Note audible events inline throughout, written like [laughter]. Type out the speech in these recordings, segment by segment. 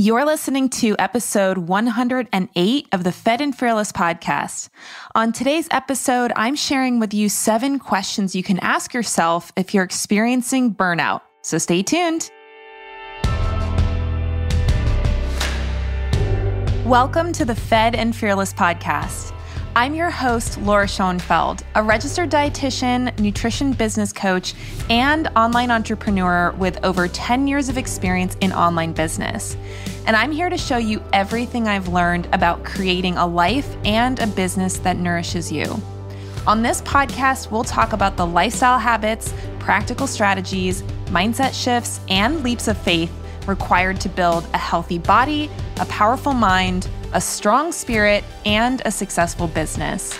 You're listening to episode 108 of the Fed and Fearless podcast. On today's episode, I'm sharing with you seven questions you can ask yourself if you're experiencing burnout. So stay tuned. Welcome to the Fed and Fearless podcast. I'm your host, Laura Schoenfeld, a registered dietitian, nutrition business coach, and online entrepreneur with over 10 years of experience in online business and I'm here to show you everything I've learned about creating a life and a business that nourishes you. On this podcast, we'll talk about the lifestyle habits, practical strategies, mindset shifts, and leaps of faith required to build a healthy body, a powerful mind, a strong spirit, and a successful business.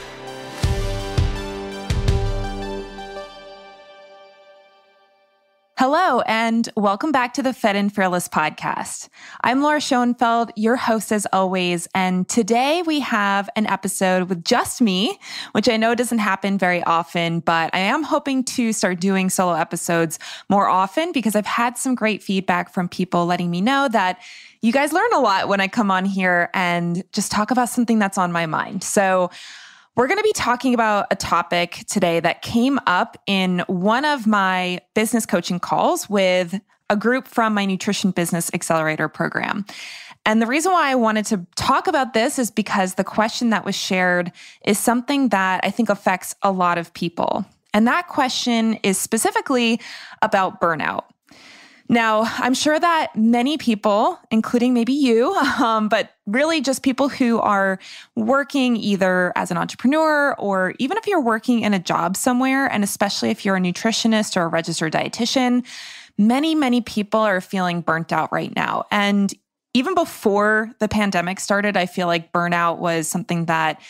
Hello, and welcome back to the Fed and Fearless podcast. I'm Laura Schoenfeld, your host as always. And today we have an episode with just me, which I know doesn't happen very often, but I am hoping to start doing solo episodes more often because I've had some great feedback from people letting me know that you guys learn a lot when I come on here and just talk about something that's on my mind. So, we're going to be talking about a topic today that came up in one of my business coaching calls with a group from my Nutrition Business Accelerator program. And the reason why I wanted to talk about this is because the question that was shared is something that I think affects a lot of people. And that question is specifically about burnout. Now, I'm sure that many people, including maybe you, [laughs] um, but really just people who are working either as an entrepreneur or even if you're working in a job somewhere, and especially if you're a nutritionist or a registered dietitian, many, many people are feeling burnt out right now. And even before the pandemic started, I feel like burnout was something that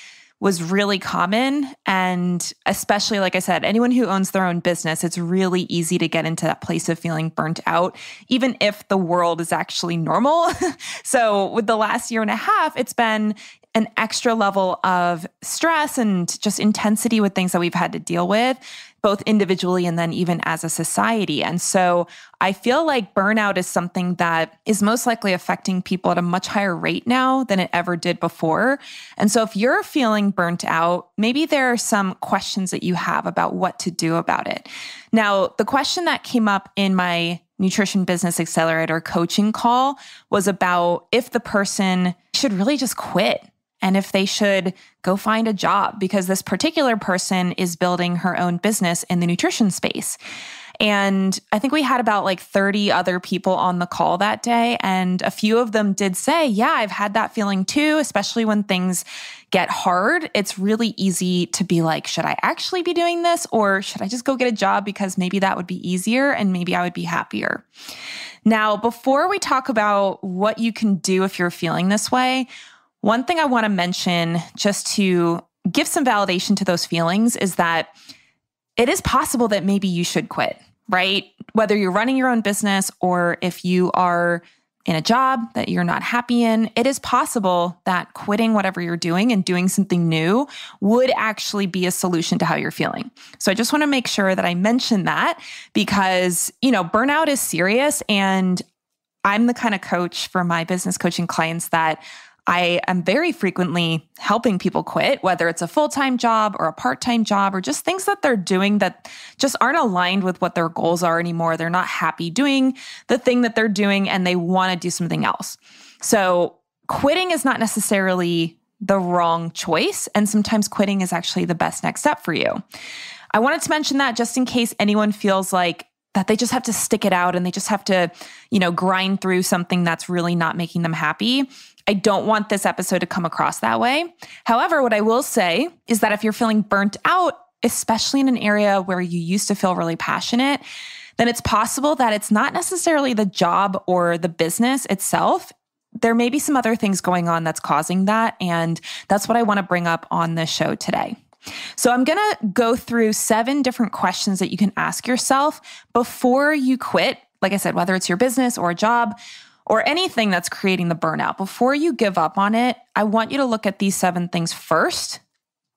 was really common. And especially, like I said, anyone who owns their own business, it's really easy to get into that place of feeling burnt out, even if the world is actually normal. [laughs] so, with the last year and a half, it's been an extra level of stress and just intensity with things that we've had to deal with both individually and then even as a society. And so I feel like burnout is something that is most likely affecting people at a much higher rate now than it ever did before. And so if you're feeling burnt out, maybe there are some questions that you have about what to do about it. Now, the question that came up in my Nutrition Business Accelerator coaching call was about if the person should really just quit and if they should go find a job because this particular person is building her own business in the nutrition space. And I think we had about like 30 other people on the call that day. And a few of them did say, Yeah, I've had that feeling too, especially when things get hard. It's really easy to be like, Should I actually be doing this? Or should I just go get a job? Because maybe that would be easier and maybe I would be happier. Now, before we talk about what you can do if you're feeling this way, one thing I want to mention just to give some validation to those feelings is that it is possible that maybe you should quit, right? Whether you're running your own business or if you are in a job that you're not happy in, it is possible that quitting whatever you're doing and doing something new would actually be a solution to how you're feeling. So I just want to make sure that I mention that because, you know, burnout is serious and I'm the kind of coach for my business coaching clients that I am very frequently helping people quit, whether it's a full time job or a part time job or just things that they're doing that just aren't aligned with what their goals are anymore. They're not happy doing the thing that they're doing and they want to do something else. So, quitting is not necessarily the wrong choice. And sometimes quitting is actually the best next step for you. I wanted to mention that just in case anyone feels like, that they just have to stick it out and they just have to, you know, grind through something that's really not making them happy. I don't want this episode to come across that way. However, what I will say is that if you're feeling burnt out, especially in an area where you used to feel really passionate, then it's possible that it's not necessarily the job or the business itself. There may be some other things going on that's causing that. And that's what I want to bring up on the show today. So, I'm going to go through seven different questions that you can ask yourself before you quit. Like I said, whether it's your business or a job, or anything that's creating the burnout, before you give up on it, I want you to look at these seven things first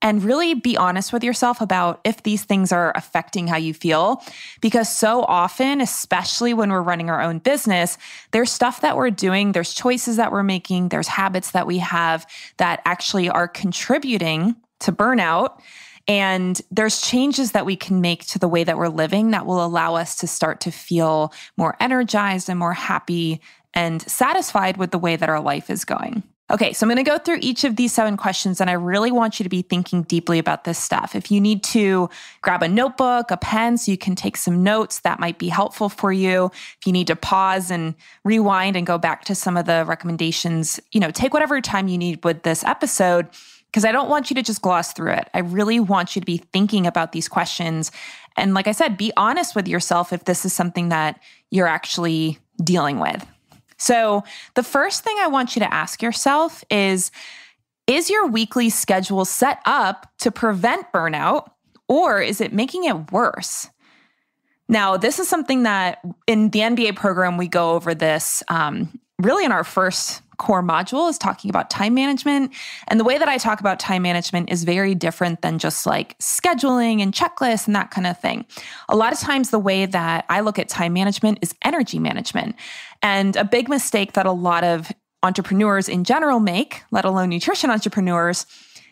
and really be honest with yourself about if these things are affecting how you feel. Because so often, especially when we're running our own business, there's stuff that we're doing, there's choices that we're making, there's habits that we have that actually are contributing to burnout. And there's changes that we can make to the way that we're living that will allow us to start to feel more energized and more happy and satisfied with the way that our life is going? Okay, so I'm going to go through each of these seven questions, and I really want you to be thinking deeply about this stuff. If you need to grab a notebook, a pen, so you can take some notes, that might be helpful for you. If you need to pause and rewind and go back to some of the recommendations, you know, take whatever time you need with this episode, because I don't want you to just gloss through it. I really want you to be thinking about these questions. And like I said, be honest with yourself if this is something that you're actually dealing with. So, the first thing I want you to ask yourself is Is your weekly schedule set up to prevent burnout, or is it making it worse? Now, this is something that in the NBA program, we go over this um, really in our first core module is talking about time management. And the way that I talk about time management is very different than just like scheduling and checklists and that kind of thing. A lot of times, the way that I look at time management is energy management. And a big mistake that a lot of entrepreneurs in general make, let alone nutrition entrepreneurs,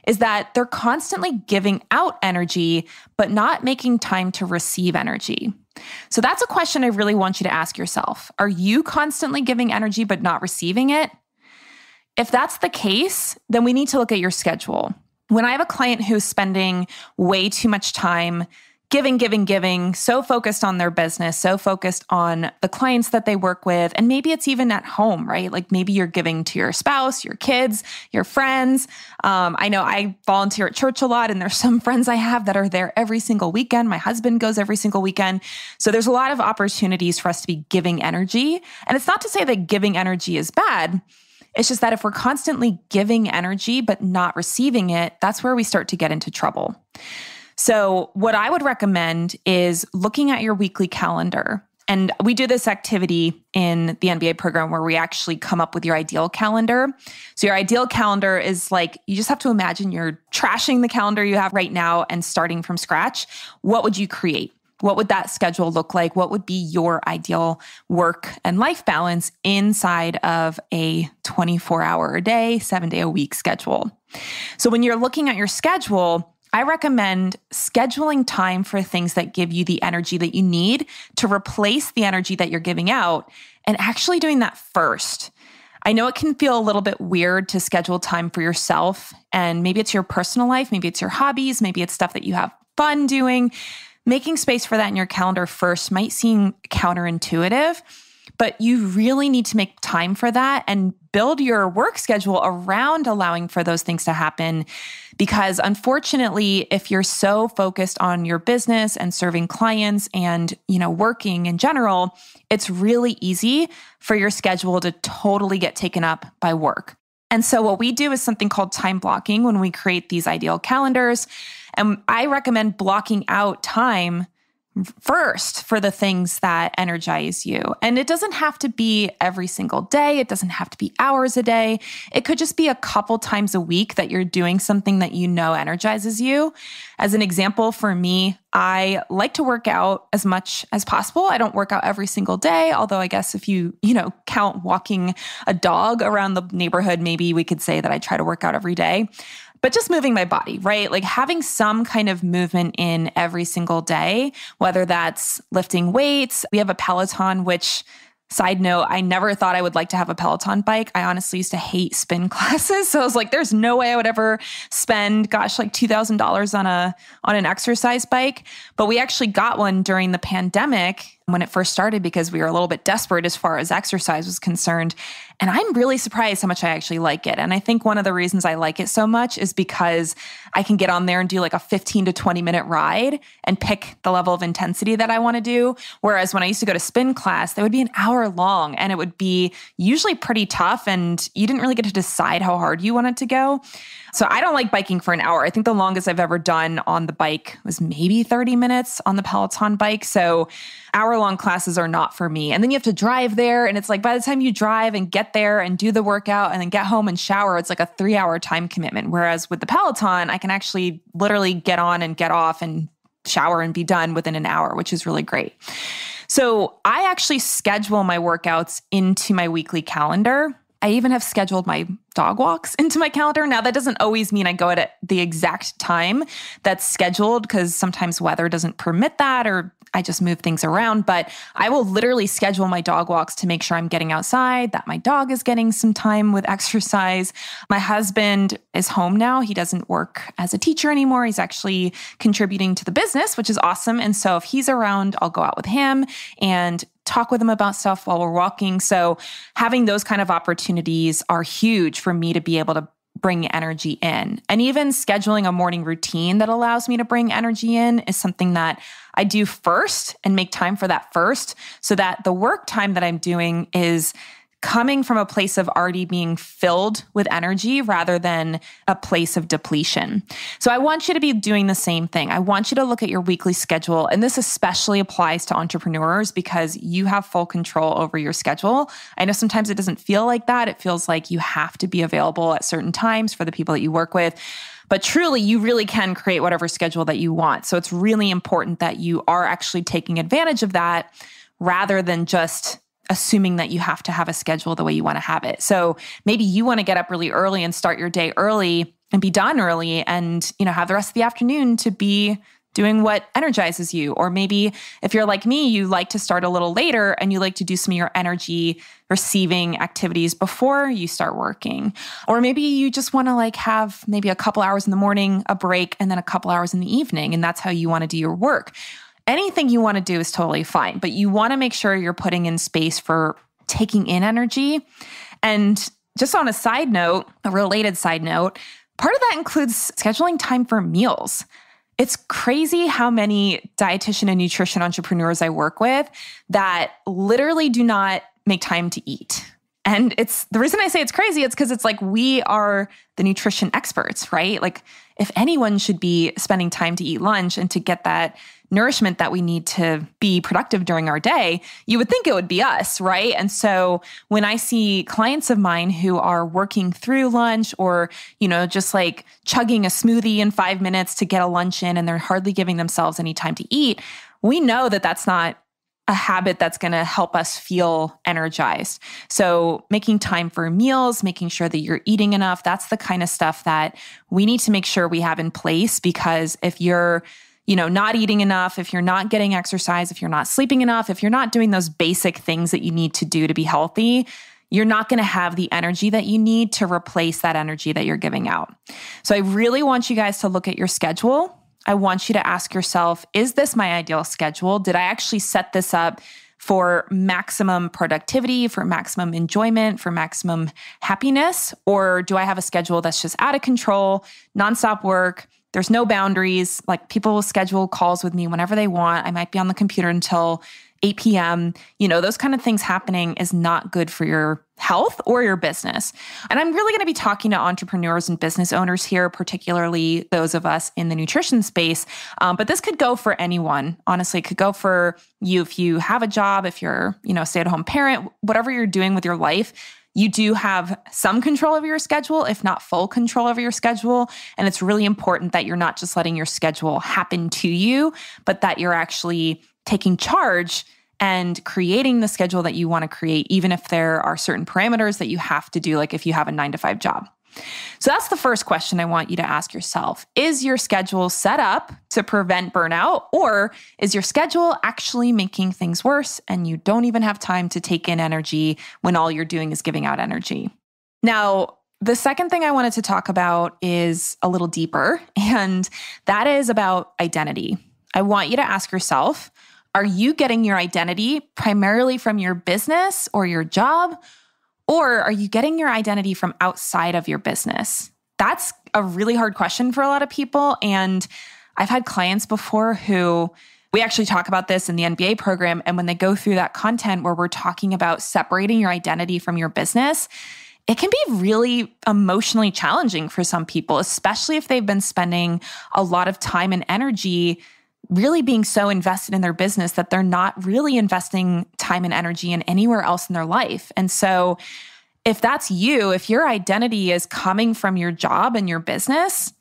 is that they're constantly giving out energy, but not making time to receive energy. So that's a question I really want you to ask yourself. Are you constantly giving energy, but not receiving it? If that's the case, then we need to look at your schedule. When I have a client who's spending way too much time giving, giving, giving, so focused on their business, so focused on the clients that they work with. And maybe it's even at home, right? Like maybe you're giving to your spouse, your kids, your friends. Um, I know I volunteer at church a lot, and there's some friends I have that are there every single weekend. My husband goes every single weekend. So there's a lot of opportunities for us to be giving energy. And it's not to say that giving energy is bad. It's just that if we're constantly giving energy but not receiving it, that's where we start to get into trouble. So, what I would recommend is looking at your weekly calendar. And we do this activity in the NBA program where we actually come up with your ideal calendar. So, your ideal calendar is like you just have to imagine you're trashing the calendar you have right now and starting from scratch. What would you create? What would that schedule look like? What would be your ideal work and life balance inside of a 24 hour a day, seven day a week schedule? So, when you're looking at your schedule, I recommend scheduling time for things that give you the energy that you need to replace the energy that you're giving out and actually doing that first. I know it can feel a little bit weird to schedule time for yourself, and maybe it's your personal life, maybe it's your hobbies, maybe it's stuff that you have fun doing making space for that in your calendar first might seem counterintuitive, but you really need to make time for that and build your work schedule around allowing for those things to happen. Because unfortunately, if you're so focused on your business and serving clients and, you know, working in general, it's really easy for your schedule to totally get taken up by work. And so, what we do is something called time blocking when we create these ideal calendars. And I recommend blocking out time first for the things that energize you. And it doesn't have to be every single day, it doesn't have to be hours a day. It could just be a couple times a week that you're doing something that you know energizes you. As an example, for me, I like to work out as much as possible. I don't work out every single day, although I guess if you, you know, count walking a dog around the neighborhood, maybe we could say that I try to work out every day but just moving my body, right? Like having some kind of movement in every single day, whether that's lifting weights. We have a Peloton, which Side note, I never thought I would like to have a Peloton bike. I honestly used to hate spin [laughs] classes. So I was like, there's no way I would ever spend, gosh, like $2,000 on a, on an exercise bike. But we actually got one during the pandemic when it first started because we were a little bit desperate as far as exercise was concerned. And I'm really surprised how much I actually like it. And I think one of the reasons I like it so much is because I can get on there and do like a 15 to 20 minute ride and pick the level of intensity that I want to do. Whereas when I used to go to spin class, that would be an hour long and it would be usually pretty tough. And you didn't really get to decide how hard you wanted to go. So I don't like biking for an hour. I think the longest I've ever done on the bike was maybe 30 minutes on the Peloton bike. So hour long classes are not for me. And then you have to drive there. And it's like by the time you drive and get there and do the workout and then get home and shower, it's like a three hour time commitment. Whereas with the Peloton, I can actually literally get on and get off and shower and be done within an hour, which is really great. So I actually schedule my workouts into my weekly calendar. I even have scheduled my dog walks [laughs] into my calendar. Now, that doesn't always mean I go at the exact time that's scheduled because sometimes weather doesn't permit that or I just move things around. But I will literally schedule my dog walks to make sure I'm getting outside, that my dog is getting some time with exercise. My husband is home now. He doesn't work as a teacher anymore. He's actually contributing to the business, which is awesome. And so if he's around, I'll go out with him and talk with them about stuff while we're walking. So having those kind of opportunities are huge for me to be able to bring energy in. And even scheduling a morning routine that allows me to bring energy in is something that I do first and make time for that first so that the work time that I'm doing is coming from a place of already being filled with energy rather than a place of depletion. So I want you to be doing the same thing. I want you to look at your weekly schedule. And this especially applies to entrepreneurs because you have full control over your schedule. I know sometimes it doesn't feel like that. It feels like you have to be available at certain times for the people that you work with. But truly, you really can create whatever schedule that you want. So it's really important that you are actually taking advantage of that rather than just assuming that you have to have a schedule the way you want to have it. So maybe you want to get up really early and start your day early and be done early and, you know, have the rest of the afternoon to be doing what energizes you. Or maybe if you're like me, you like to start a little later and you like to do some of your energy receiving activities before you start working. Or maybe you just want to like have maybe a couple hours in the morning, a break, and then a couple hours in the evening. And that's how you want to do your work anything you want to do is totally fine, but you want to make sure you're putting in space for taking in energy. And just on a side note, a related side note, part of that includes scheduling time for meals. It's crazy how many dietitian and nutrition entrepreneurs I work with that literally do not make time to eat. And it's the reason I say it's crazy, it's because it's like we are the nutrition experts, right? Like, if anyone should be spending time to eat lunch and to get that nourishment that we need to be productive during our day, you would think it would be us, right? And so when I see clients of mine who are working through lunch or, you know, just like chugging a smoothie in five minutes to get a lunch in and they're hardly giving themselves any time to eat, we know that that's not a habit that's going to help us feel energized. So, making time for meals, making sure that you're eating enough, that's the kind of stuff that we need to make sure we have in place because if you're you know, not eating enough, if you're not getting exercise, if you're not sleeping enough, if you're not doing those basic things that you need to do to be healthy, you're not going to have the energy that you need to replace that energy that you're giving out. So I really want you guys to look at your schedule I want you to ask yourself is this my ideal schedule? Did I actually set this up? for maximum productivity, for maximum enjoyment, for maximum happiness? Or do I have a schedule that's just out of control, nonstop work? There's no boundaries. Like people will schedule calls with me whenever they want. I might be on the computer until 8 p.m., you know, those kind of things happening is not good for your health or your business. And I'm really going to be talking to entrepreneurs and business owners here, particularly those of us in the nutrition space. Um, but this could go for anyone. Honestly, it could go for you if you have a job, if you're, you know, stay at home parent, whatever you're doing with your life you do have some control over your schedule, if not full control over your schedule. And it's really important that you're not just letting your schedule happen to you, but that you're actually taking charge and creating the schedule that you want to create, even if there are certain parameters that you have to do, like if you have a nine to five job. So that's the first question I want you to ask yourself. Is your schedule set up to prevent burnout, or is your schedule actually making things worse and you don't even have time to take in energy when all you're doing is giving out energy? Now, the second thing I wanted to talk about is a little deeper, [laughs] and that is about identity. I want you to ask yourself, are you getting your identity primarily from your business or your job? Or are you getting your identity from outside of your business? That's a really hard question for a lot of people. And I've had clients before who we actually talk about this in the NBA program. And when they go through that content where we're talking about separating your identity from your business, it can be really emotionally challenging for some people, especially if they've been spending a lot of time and energy really being so invested in their business that they're not really investing time and energy in anywhere else in their life. And so, if that's you, if your identity is coming from your job and your business,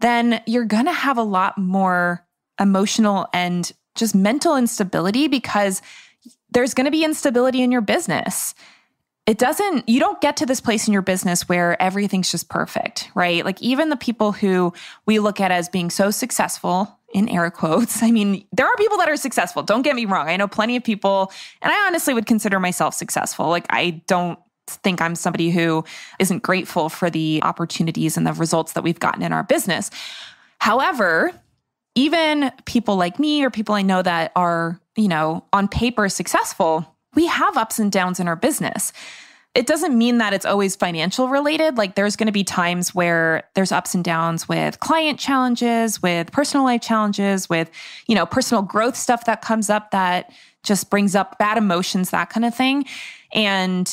then you're going to have a lot more emotional and just mental instability because there's going to be instability in your business. It doesn't, you don't get to this place in your business where everything's just perfect, right? Like, even the people who we look at as being so successful, in air quotes. [laughs] I mean, there are people that are successful. Don't get me wrong. I know plenty of people, and I honestly would consider myself successful. Like, I don't think I'm somebody who isn't grateful for the opportunities and the results that we've gotten in our business. However, even people like me or people I know that are, you know, on paper successful, we have ups and downs in our business it doesn't mean that it's always financial related. Like there's going to be times where there's ups and downs with client challenges, with personal life challenges, with, you know, personal growth stuff that comes up that just brings up bad emotions, that kind of thing. And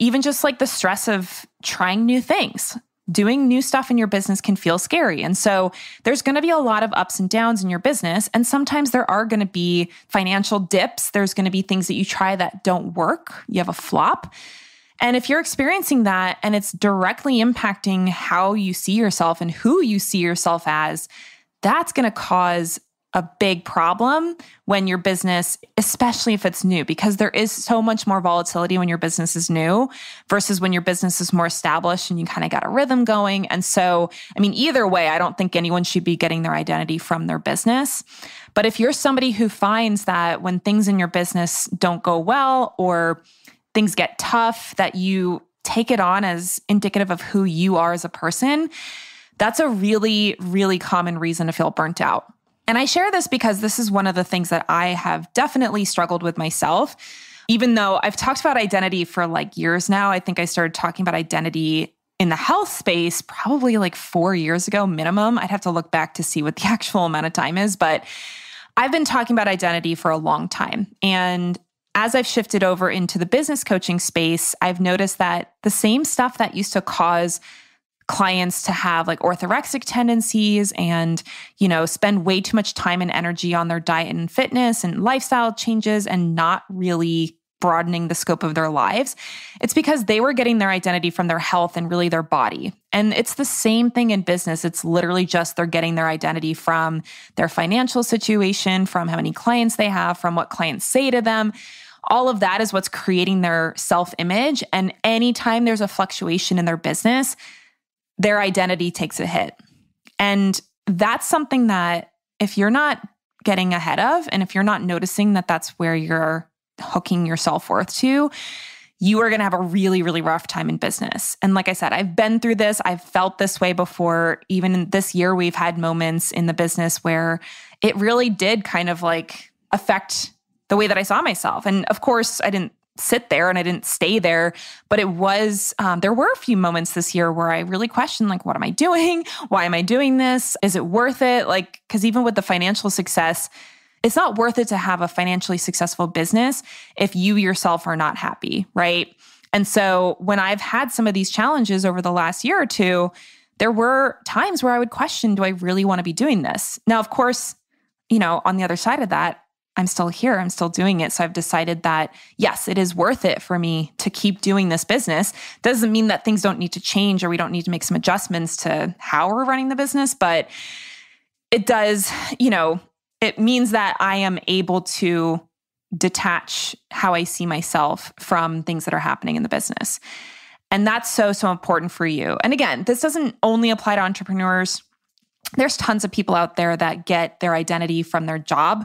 even just like the stress of trying new things. Doing new stuff in your business can feel scary. And so there's going to be a lot of ups and downs in your business. And sometimes there are going to be financial dips. There's going to be things that you try that don't work. You have a flop. And if you're experiencing that and it's directly impacting how you see yourself and who you see yourself as, that's going to cause a big problem when your business, especially if it's new, because there is so much more volatility when your business is new versus when your business is more established and you kind of got a rhythm going. And so, I mean, either way, I don't think anyone should be getting their identity from their business. But if you're somebody who finds that when things in your business don't go well or things get tough, that you take it on as indicative of who you are as a person, that's a really, really common reason to feel burnt out. And I share this because this is one of the things that I have definitely struggled with myself. Even though I've talked about identity for like years now, I think I started talking about identity in the health space probably like four years ago minimum. I'd have to look back to see what the [laughs] actual amount of time is, but I've been talking about identity for a long time. And as I've shifted over into the business coaching space, I've noticed that the same stuff that used to cause clients to have like orthorexic tendencies and you know spend way too much time and energy on their diet and fitness and lifestyle changes and not really broadening the scope of their lives it's because they were getting their identity from their health and really their body and it's the same thing in business it's literally just they're getting their identity from their financial situation from how many clients they have from what clients say to them all of that is what's creating their self image. And anytime there's a fluctuation in their business, their identity takes a hit. And that's something that if you're not getting ahead of, and if you're not noticing that that's where you're hooking your self worth to, you are going to have a really, really rough time in business. And like I said, I've been through this. I've felt this way before. Even this year, we've had moments in the business where it really did kind of like affect the way that I saw myself. And of course, I didn't sit there and I didn't stay there. But it was, um, there were a few moments this year where I really questioned, like, what am I doing? [laughs] Why am I doing this? Is it worth it? Like, because even with the financial success, it's not worth it to have a financially successful business if you yourself are not happy, right? And so when I've had some of these challenges over the last year or two, there were times where I would question, do I really want to be doing this? Now, of course, you know, on the other side of that, I'm still here. I'm still doing it. So I've decided that yes, it is worth it for me to keep doing this business. Doesn't mean that things don't need to change or we don't need to make some adjustments to how we're running the business, but it does, you know, it means that I am able to detach how I see myself from things that are happening in the business. And that's so, so important for you. And again, this doesn't only apply to entrepreneurs. There's tons of people out there that get their identity from their job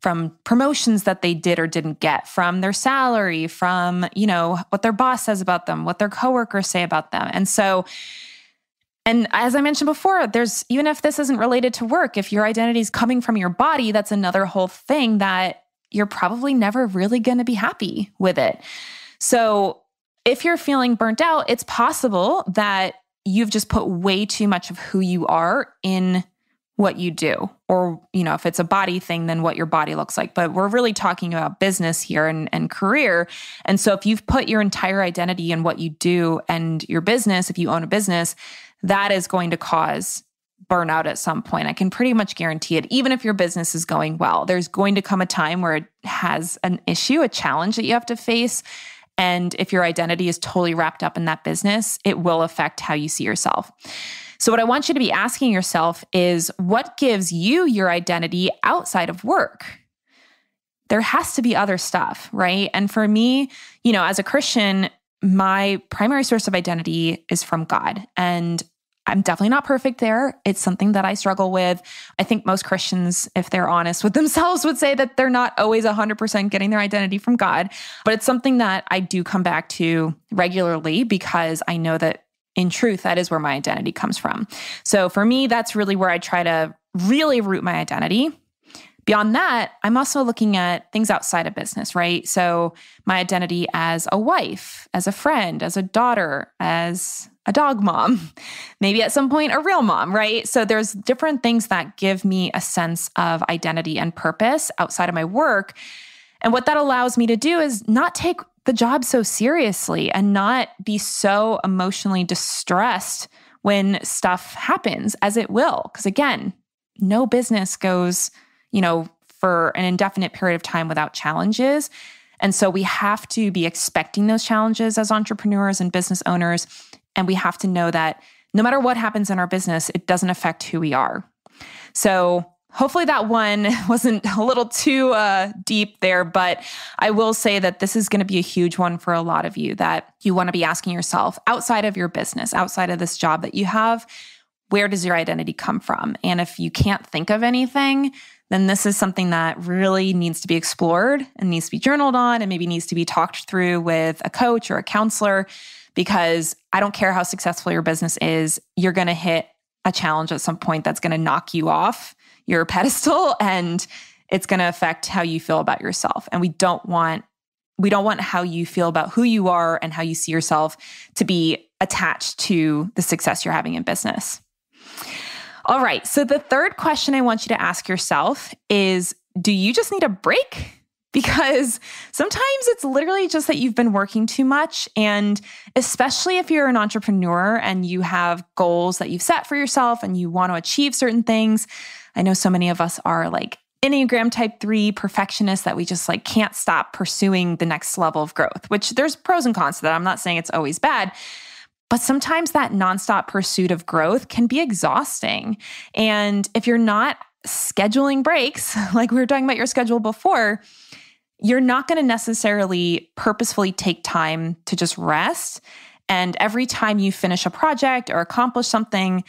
from promotions that they did or didn't get, from their salary, from, you know, what their boss says about them, what their coworkers say about them. And so and as I mentioned before, there's even if this isn't related to work, if your identity is coming from your body, that's another whole thing that you're probably never really going to be happy with it. So, if you're feeling burnt out, it's possible that you've just put way too much of who you are in what you do or you know if it's a body thing then what your body looks like but we're really talking about business here and, and career and so if you've put your entire identity in what you do and your business if you own a business that is going to cause burnout at some point i can pretty much guarantee it even if your business is going well there's going to come a time where it has an issue a challenge that you have to face and if your identity is totally wrapped up in that business it will affect how you see yourself so, what I want you to be asking yourself is what gives you your identity outside of work? There has to be other stuff, right? And for me, you know, as a Christian, my primary source of identity is from God. And I'm definitely not perfect there. It's something that I struggle with. I think most Christians, if they're honest with [laughs] themselves, would say that they're not always 100% getting their identity from God. But it's something that I do come back to regularly because I know that in truth, that is where my identity comes from. So for me, that's really where I try to really root my identity. Beyond that, I'm also looking at things outside of business, right? So my identity as a wife, as a friend, as a daughter, as a dog mom, [laughs] maybe at some point a real mom, right? So there's different things that give me a sense of identity and purpose outside of my work. And what that allows me to do is not take the job so seriously and not be so emotionally distressed when stuff happens as it will. Because again, no business goes, you know, for an indefinite period of time without challenges. And so we have to be expecting those challenges as entrepreneurs and business owners. And we have to know that no matter what happens in our business, it doesn't affect who we are. So hopefully that one [laughs] wasn't a little too uh, deep there, but I will say that this is going to be a huge one for a lot of you that you want to be asking yourself outside of your business, outside of this job that you have, where does your identity come from? And if you can't think of anything, then this is something that really needs to be explored and needs to be journaled on and maybe needs to be talked through with a coach or a counselor because I don't care how successful your business is, you're going to hit a challenge at some point that's going to knock you off your pedestal and it's going to affect how you feel about yourself. And we don't want we don't want how you feel about who you are and how you see yourself to be attached to the success you're having in business. All right. So the third question I want you to ask yourself is do you just need a break? [laughs] Because sometimes it's literally just that you've been working too much. And especially if you're an entrepreneur and you have goals that you've set for yourself and you want to achieve certain things, I know so many of us are like Enneagram type three perfectionists that we just like can't stop pursuing the next level of growth, which there's pros and cons to that. I'm not saying it's always bad. But sometimes that nonstop pursuit of growth can be exhausting. And if you're not scheduling breaks, [laughs] like we were talking about your schedule before, you're not going to necessarily purposefully take time to just rest. And every time you finish a project or accomplish something,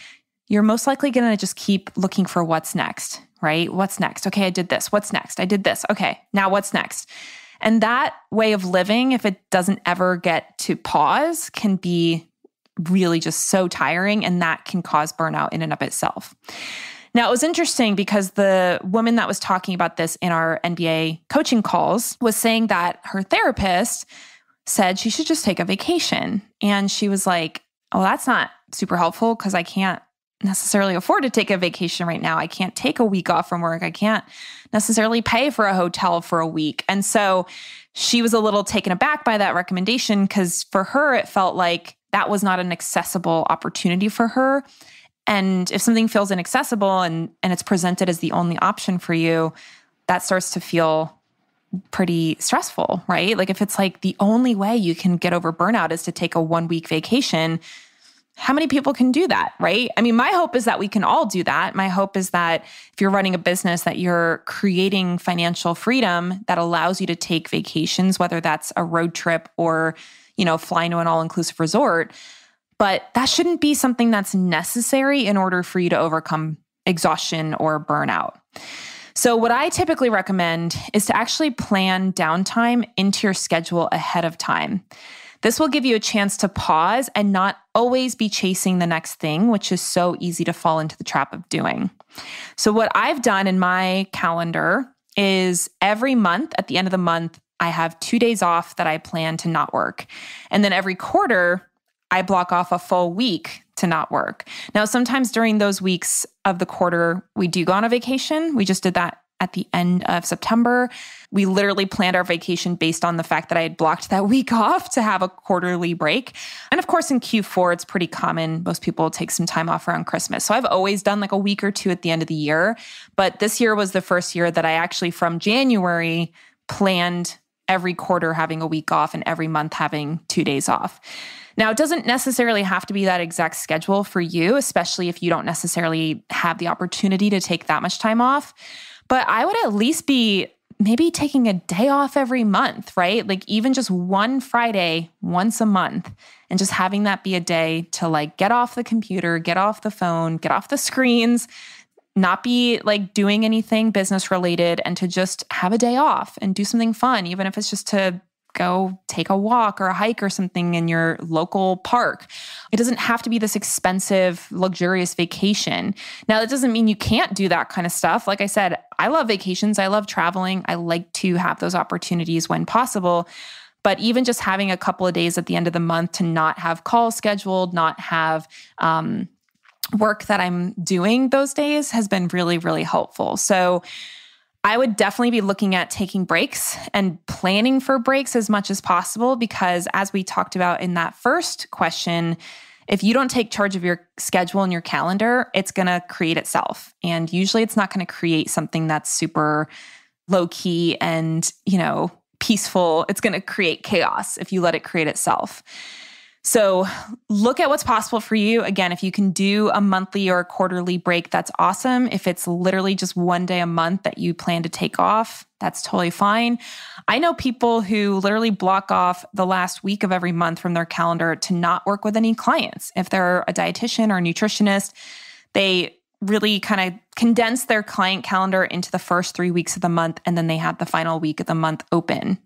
you're most likely going to just keep looking for what's next, right? What's next? Okay, I did this. What's next? I did this. Okay, now what's next? And that way of living, if it doesn't ever get to pause, can be really just so tiring. And that can cause burnout in and of itself. Now, it was interesting because the woman that was talking about this in our NBA coaching calls was saying that her therapist said she should just take a vacation. And she was like, Oh, that's not super helpful because I can't necessarily afford to take a vacation right now. I can't take a week off from work. I can't necessarily pay for a hotel for a week. And so she was a little taken aback by that recommendation because for her, it felt like that was not an accessible opportunity for her. And if something feels inaccessible and, and it's presented as the only option for you, that starts to feel pretty stressful, right? Like if it's like the only way you can get over burnout is to take a one week vacation, how many people can do that, right? I mean, my hope is that we can all do that. My hope is that if you're running a business that you're creating financial freedom that allows you to take vacations, whether that's a road trip or, you know, flying to an all-inclusive resort, but that shouldn't be something that's necessary in order for you to overcome exhaustion or burnout. So, what I typically recommend is to actually plan downtime into your schedule ahead of time. This will give you a chance to pause and not always be chasing the next thing, which is so easy to fall into the trap of doing. So, what I've done in my calendar is every month, at the end of the month, I have two days off that I plan to not work. And then every quarter, I block off a full week to not work. Now, sometimes during those weeks of the quarter, we do go on a vacation. We just did that at the end of September. We literally planned our vacation based on the fact that I had blocked that [laughs] week off to have a quarterly break. And of course, in Q4, it's pretty common. Most people take some time off around Christmas. So I've always done like a week or two at the end of the year. But this year was the first year that I actually, from January, planned every quarter having a week off and every month having two days off. Now, it doesn't necessarily have to be that exact schedule for you, especially if you don't necessarily have the opportunity to take that much time off. But I would at least be maybe taking a day off every month, right? Like even just one Friday once a month and just having that be a day to like get off the computer, get off the phone, get off the screens, not be like doing anything business related and to just have a day off and do something fun, even if it's just to go take a walk or a hike or something in your local park. It doesn't have to be this expensive, luxurious vacation. Now, that doesn't mean you can't do that kind of stuff. Like I said, I love vacations, I love traveling, I like to have those opportunities when possible. But even just having a couple of days at the end of the month to not have calls scheduled, not have um, work that I'm doing those days has been really, really helpful. So, I would definitely be looking at taking breaks and planning for breaks as much as possible because, as we talked about in that first question, if you don't take charge of your schedule and your calendar, it's going to create itself. And usually it's not going to create something that's super low key and, you know, peaceful. It's going to create chaos if you let it create itself. So look at what's possible for you. Again, if you can do a monthly or a quarterly break, that's awesome. If it's literally just one day a month that you plan to take off, that's totally fine. I know people who literally block off the last week of every month from their calendar to not work with any clients. If they're a dietitian or a nutritionist, they really kind of condense their client calendar into the first three weeks of the month, and then they have the final week of the month open.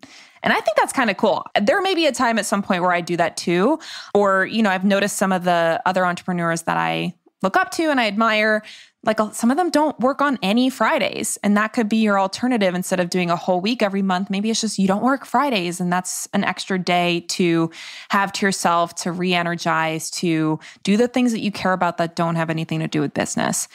And I think that's kind of cool. There may be a time at some point where I do that too. Or, you know, I've noticed some of the other entrepreneurs that I look up to and I admire, like uh, some of them don't work on any Fridays. And that could be your alternative instead of doing a whole week every month. Maybe it's just you don't work Fridays and that's an extra day to have to yourself, to re energize, to do the things that you care about that don't have anything to do with business.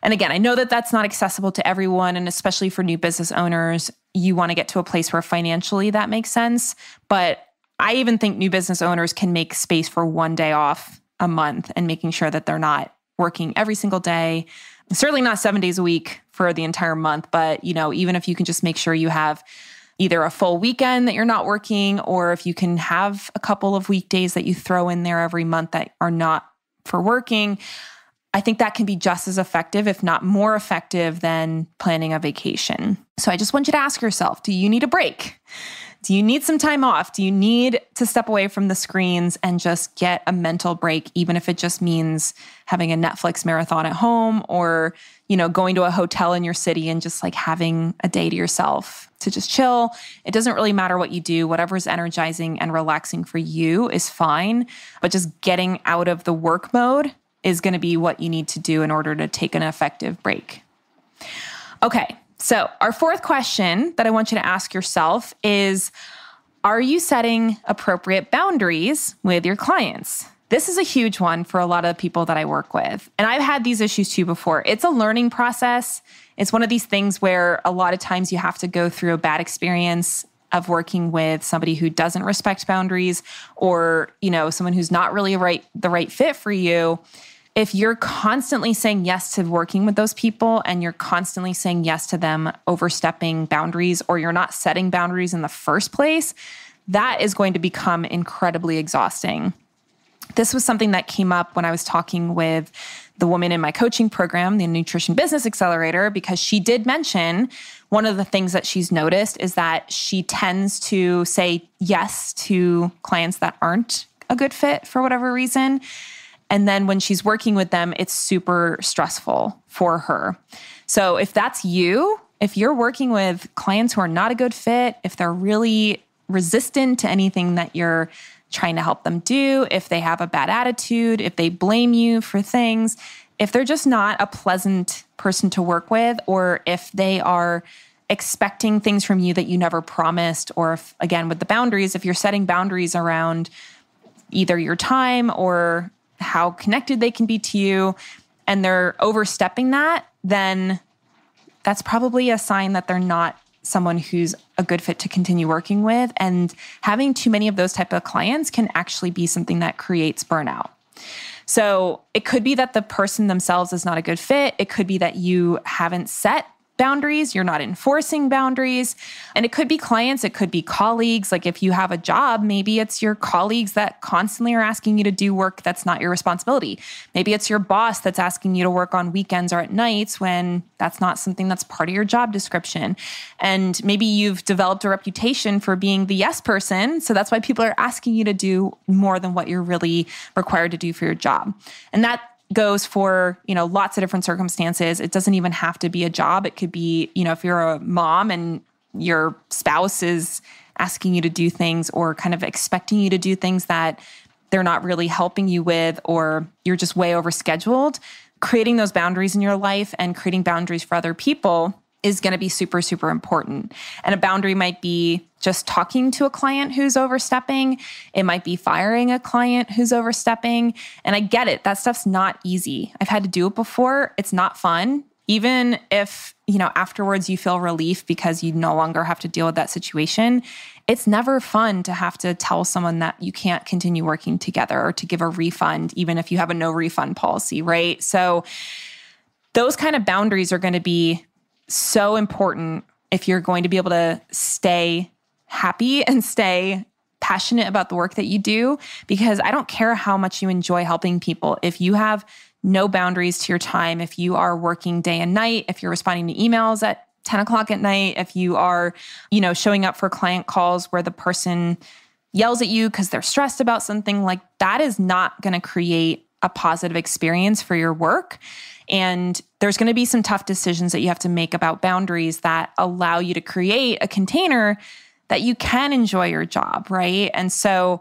And again, I know that that's not accessible to everyone, and especially for new business owners you want to get to a place where financially that makes sense. But I even think new business owners can make space for one day off a month and making sure that they're not working every single day. Certainly not seven days a week for the entire month, but you know, even if you can just make sure you have either a full weekend that you're not working, or if you can have a couple of weekdays that you throw in there every month that are not for working, I think that can be just as effective, if not more effective, than planning a vacation. So I just want you to ask yourself do you need a break? Do you need some time off? Do you need to step away from the screens and just get a mental break, even if it just means having a Netflix marathon at home or, you know, going to a hotel in your city and just like having a day to yourself to just chill? It doesn't really matter what you do. Whatever's energizing and relaxing for you is fine. But just getting out of the work mode is going to be what you need to do in order to take an effective break. Okay, so our fourth question that I want you to ask yourself is Are you setting appropriate boundaries with your clients? This is a huge one for a lot of people that I work with. And I've had these issues too before. It's a learning process. It's one of these things where a lot of times you have to go through a bad experience of working with somebody who doesn't respect boundaries or, you know, someone who's not really right the right fit for you if you're constantly saying yes to working with those people and you're constantly saying yes to them overstepping boundaries or you're not setting boundaries in the first place, that is going to become incredibly exhausting. This was something that came up when I was talking with the woman in my coaching program, the Nutrition Business Accelerator, because she did mention one of the things that she's noticed is that she tends to say yes to clients that aren't a good fit for whatever reason and then when she's working with them, it's super stressful for her. So if that's you, if you're working with clients who are not a good fit, if they're really resistant to anything that you're trying to help them do, if they have a bad attitude, if they blame you for things, if they're just not a pleasant person to work with, or if they are expecting things from you that you never promised, or if, again, with the boundaries, if you're setting boundaries around either your time or how connected they can be to you and they're overstepping that, then that's probably a sign that they're not someone who's a good fit to continue working with and having too many of those type of clients can actually be something that creates burnout. So, it could be that the person themselves is not a good fit, it could be that you haven't set boundaries, you're not enforcing boundaries. And it could be clients, it could be colleagues. Like if you have a job, maybe it's your colleagues that constantly are asking you to do work that's not your responsibility. Maybe it's your boss that's asking you to work on weekends or at nights when that's not something that's part of your job description. And maybe you've developed a reputation for being the yes person. So that's why people are asking you to do more than what you're really required to do for your job. And that goes for you know lots of different circumstances it doesn't even have to be a job it could be you know if you're a mom and your spouse is asking you to do things or kind of expecting you to do things that they're not really helping you with or you're just way over scheduled creating those boundaries in your life and creating boundaries for other people is going to be super, super important. And a boundary might be just talking to a client who's overstepping. It might be firing a client who's overstepping. And I get it. That stuff's not easy. I've had to do it before. It's not fun. Even if, you know, afterwards you feel relief because you no longer have to deal with that situation, it's never fun to have to tell someone that you can't continue working together or to give a refund, even if you have a no refund policy, right? So, those kind of boundaries are going to be so important if you're going to be able to stay happy [laughs] and stay passionate about the work that you do because I don't care how much you enjoy helping people. If you have no boundaries to your time, if you are working day and night, if you're responding to emails at 10 o'clock at night, if you are, you know, showing up for client calls where the person yells at you because they're stressed about something, like that is not going to create a positive experience for your work. And there's going to be some tough decisions that you have to make about boundaries that allow you to create a container that you can enjoy your job, right? And so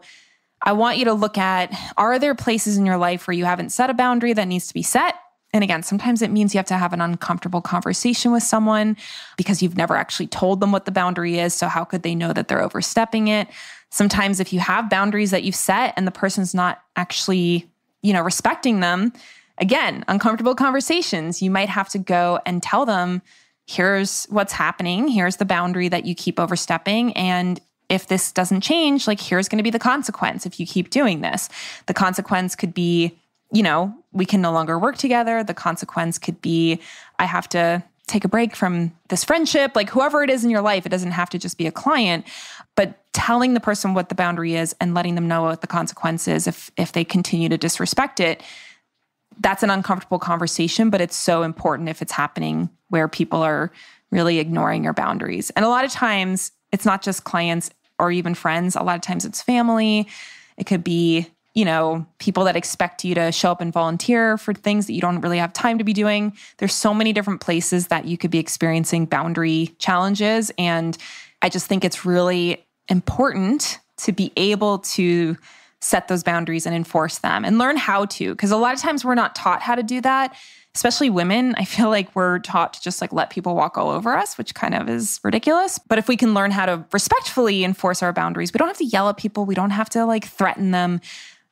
I want you to look at are there places in your life where you haven't set a boundary that needs to be set? And again, sometimes it means you have to have an uncomfortable conversation with someone because you've never actually told them what the boundary is. So, how could they know that they're overstepping it? Sometimes, if you have boundaries that you've set and the person's not actually you know, respecting them. Again, uncomfortable conversations, you might have to go and tell them, here's what's happening, here's the boundary that you keep overstepping, and if this doesn't change, like here's going to be the consequence if you keep doing this. The consequence could be, you know, we can no longer work together. The consequence could be, I have to take a break from this friendship. Like whoever it is in your life, it doesn't have to just be a client telling the person what the boundary is and letting them know what the consequences if if they continue to disrespect it that's an uncomfortable conversation but it's so important if it's happening where people are really ignoring your boundaries and a lot of times it's not just clients or even friends a lot of times it's family it could be you know people that expect you to show up and volunteer for things that you don't really have time to be doing there's so many different places that you could be experiencing boundary challenges and i just think it's really important to be able to set those boundaries and enforce them and learn how to because a lot of times we're not taught how to do that especially women i feel like we're taught to just like let people walk all over us which kind of is ridiculous but if we can learn how to respectfully enforce our boundaries we don't have to yell at people we don't have to like threaten them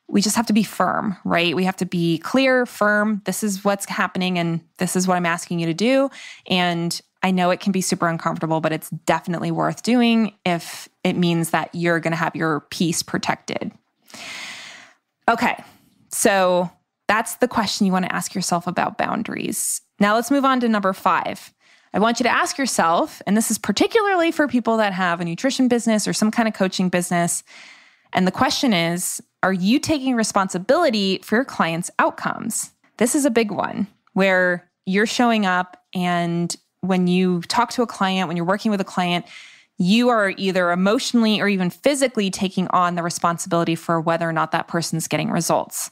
we just have to be firm right we have to be clear firm this is what's happening and this is what i'm asking you to do and I know it can be super uncomfortable, but it's definitely worth doing if it means that you're going to have your peace protected. Okay, so that's the question you want to ask yourself about boundaries. Now let's move on to number five. I want you to ask yourself, and this is particularly for people that have a nutrition business or some kind of coaching business. And the question is Are you taking responsibility for your clients' outcomes? This is a big one where you're showing up and when you talk to a client, when you're working with a client, you are either emotionally or even physically taking on the responsibility for whether or not that person's getting results.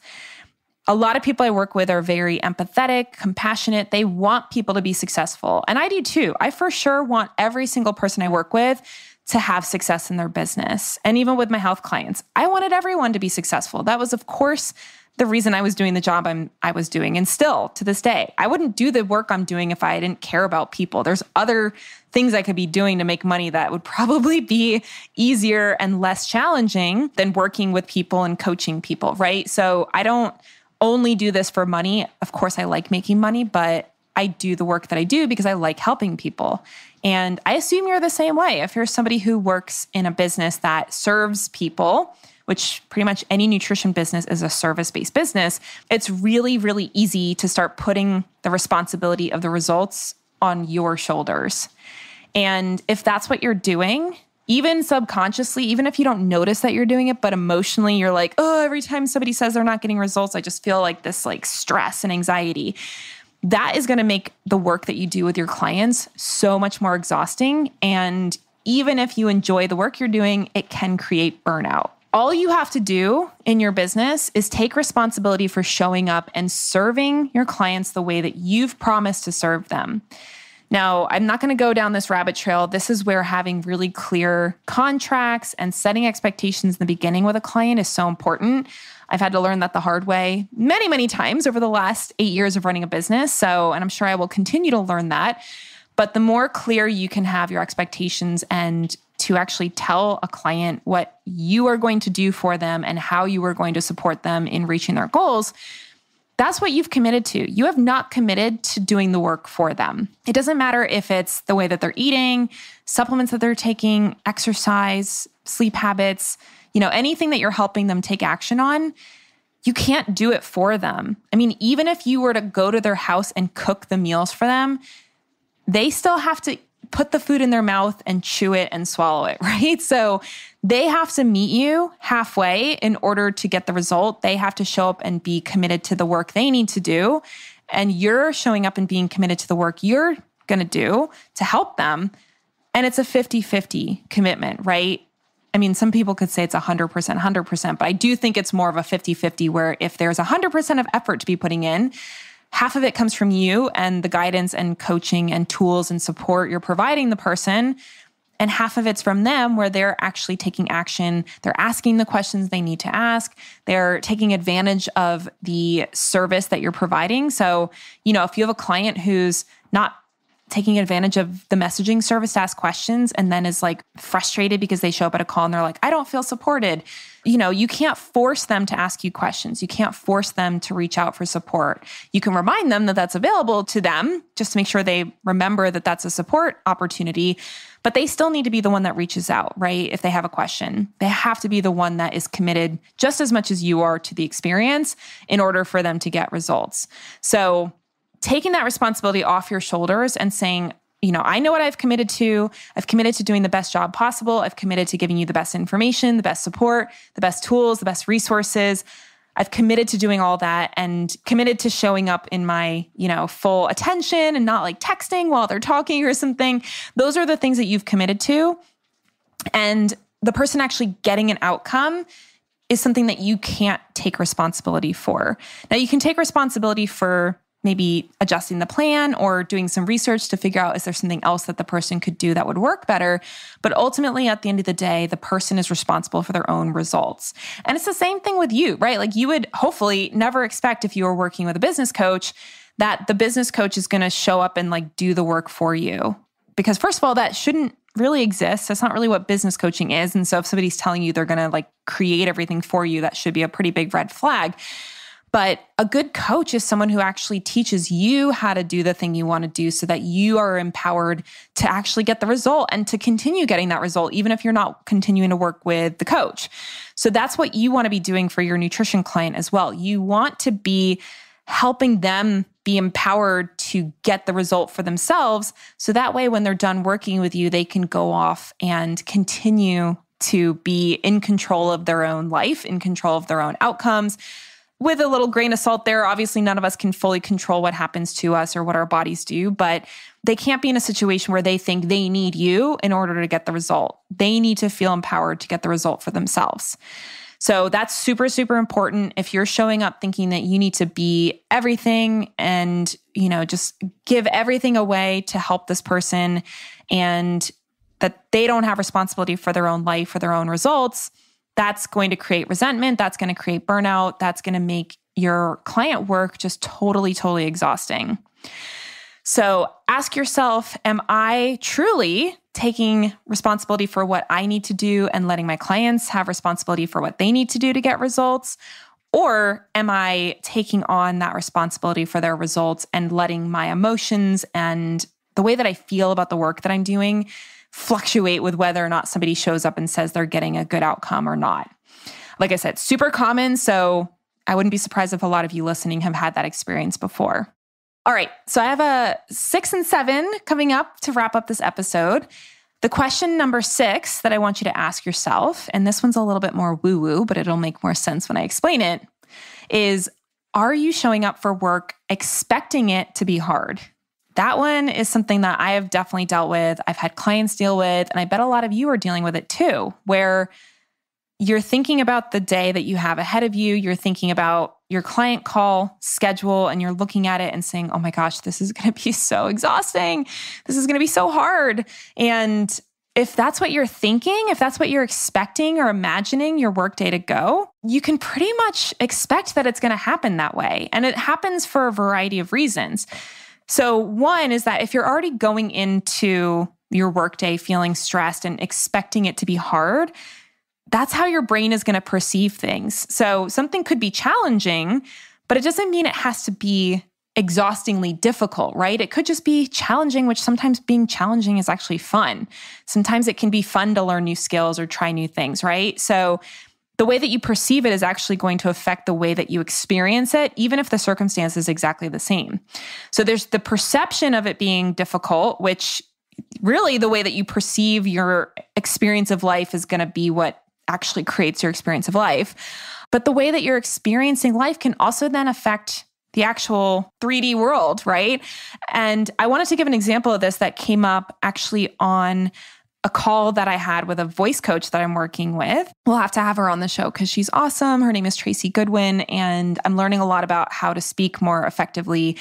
A lot of people I work with are very empathetic, compassionate. They want people to be successful. And I do too. I for sure want every single person I work with to have success in their business. And even with my health clients, I wanted everyone to be successful. That was, of course, the reason I was doing the job I'm I was doing and still to this day. I wouldn't do the work I'm doing if I didn't care about people. There's other things I could be doing to make money that would [laughs] probably be easier and less challenging than working with people and coaching people, right? So I don't only do this for money. Of course I like making money, but I do the work that I do because I like helping people. And I assume you're the same way. If you're somebody who works in a business that serves people, which pretty much any nutrition business is a service based business, it's really, really easy to start putting the responsibility of the results on your shoulders. And if that's what you're doing, even subconsciously, even if you don't notice that you're doing it, but emotionally you're like, oh, every time somebody says they're not getting results, I just feel like this like stress and anxiety. That is going to make the work that you do with your clients so much more exhausting. And even if you enjoy the work you're doing, it can create burnout all you have to do in your business is take responsibility for showing up and serving your clients the way that you've promised to serve them. Now, I'm not going to go down this rabbit trail. This is where having really clear contracts and setting expectations in the beginning with a client is so important. I've had to learn that the hard way many, many times over the last eight years of running a business. So, and I'm sure I will continue to learn that. But the more clear you can have your expectations and to actually tell a client what you are going to do for them and how you are going to support them in reaching their goals, that's what you've committed to. You have not committed to doing the work for them. It doesn't matter if it's the way that they're eating, supplements that they're taking, exercise, sleep habits, you know, anything that you're helping them take action on. You can't do it for them. I mean, even if you were to go to their house and cook the meals for them, they still have to put the food in their mouth and chew it and swallow it, [laughs] right? So they have to meet you halfway in order to get the result. They have to show up and be committed to the work they need to do. And you're showing up and being committed to the work you're going to do to help them. And it's a 50 50 commitment, right? I mean, some people could say it's 100%, 100%, but I do think it's more of a 50 50 where if there's 100% of effort to be putting in, half of it comes from you and the guidance and coaching and tools and support you're providing the person. And half of it's from them, where they're actually taking action. They're asking the questions they need to ask. They're taking advantage of the service that you're providing. So, you know, if you have a client who's not taking advantage of the messaging service to ask questions and then is like frustrated because they show up at a call and they're like, I don't feel supported. You know, you can't force them to ask you questions. You can't force them to reach out for support. You can remind them that that's available to them just to make sure they remember that that's a support opportunity, but they still need to be the one that reaches out, right? If they have a question, they have to be the one that is committed just as much as you are to the experience in order for them to get results. So, taking that responsibility off your shoulders and saying, you know, I know what I've committed to. I've committed to doing the best job possible. I've committed to giving you the best information, the best support, the best tools, the best resources. I've committed to doing all that and committed to showing up in my, you know, full attention and not like texting while they're talking or something. Those are the things that you've committed to. And the person actually getting an outcome is something that you can't take responsibility for. Now, you can take responsibility for maybe adjusting the plan or doing some research to figure out is there something else that the person could do that would work better but ultimately at the end of the day the person is responsible for their own results and it's the same thing with you right like you would hopefully never expect if you were working with a business coach that the business coach is going to show up and like do the work for you because first of all that shouldn't really exist that's not really what business coaching is and so if somebody's telling you they're going to like create everything for you that should be a pretty big red flag but a good coach is someone who actually teaches you how to do the thing you want to do so that you are empowered to actually get the result and to continue getting that result, even if you're not continuing to work with the coach. So that's what you want to be doing for your nutrition client as well. You want to be helping them be empowered to get the result for themselves. So that way, when they're done working with you, they can go off and continue to be in control of their own life, in control of their own outcomes with a little grain of salt there. Obviously, none of us can fully control what happens to us or what our bodies do, but they can't be in a situation where they think they need you in order to get the result. They need to feel empowered to get the result for themselves. So that's super, super important. If you're showing up thinking that you need to be everything and, you know, just give everything away to help this person and that they don't have responsibility for their own life, for their own results, that's going to create resentment. That's going to create burnout. That's going to make your client work just totally, totally exhausting. So ask yourself Am I truly taking responsibility for what I need to do and letting my clients have responsibility for what they need to do to get results? Or am I taking on that responsibility for their results and letting my emotions and the way that I feel about the work that I'm doing fluctuate with whether or not somebody shows up and says they're getting a good outcome or not. Like I said, super common. So I wouldn't be surprised if a lot of you listening have had that experience before. All right. So I have a six and seven coming up to wrap up this episode. The question number six that I want you to ask yourself, and this one's a little bit more woo woo, but it'll make more sense when I explain it, is Are you showing up for work expecting it to be hard? That one is something that I have definitely dealt with. I've had clients deal with, and I bet a lot of you are dealing with it too, where you're thinking about the day that you have ahead of you. You're thinking about your client call schedule and you're looking at it and saying, oh my gosh, this is going to be [laughs] so exhausting. This is going to be so hard. And if that's what you're thinking, if that's what you're expecting or imagining your workday to go, you can pretty much expect that it's going to happen that way. And it happens for a variety of reasons. So, one is that if you're already going into your workday feeling stressed and expecting it to be hard, that's how your brain is going to perceive things. So, something could be challenging, but it doesn't mean it has to be exhaustingly difficult, right? It could just be challenging, which sometimes being challenging is actually fun. Sometimes it can be fun to learn new skills or try new things, right? So, the way that you perceive it is actually going to affect the way that you experience it, even if the circumstance is exactly the same. So there's the perception of it being difficult, which really the way that you perceive your experience of life is going to be what actually creates your experience of life. But the way that you're experiencing life can also then affect the actual 3D world, right? And I wanted to give an example of this that came up actually on a call that I had with a voice coach that I'm working with. We'll have to have her on the show because she's awesome. Her name is Tracy Goodwin, and I'm learning a lot about how to speak more effectively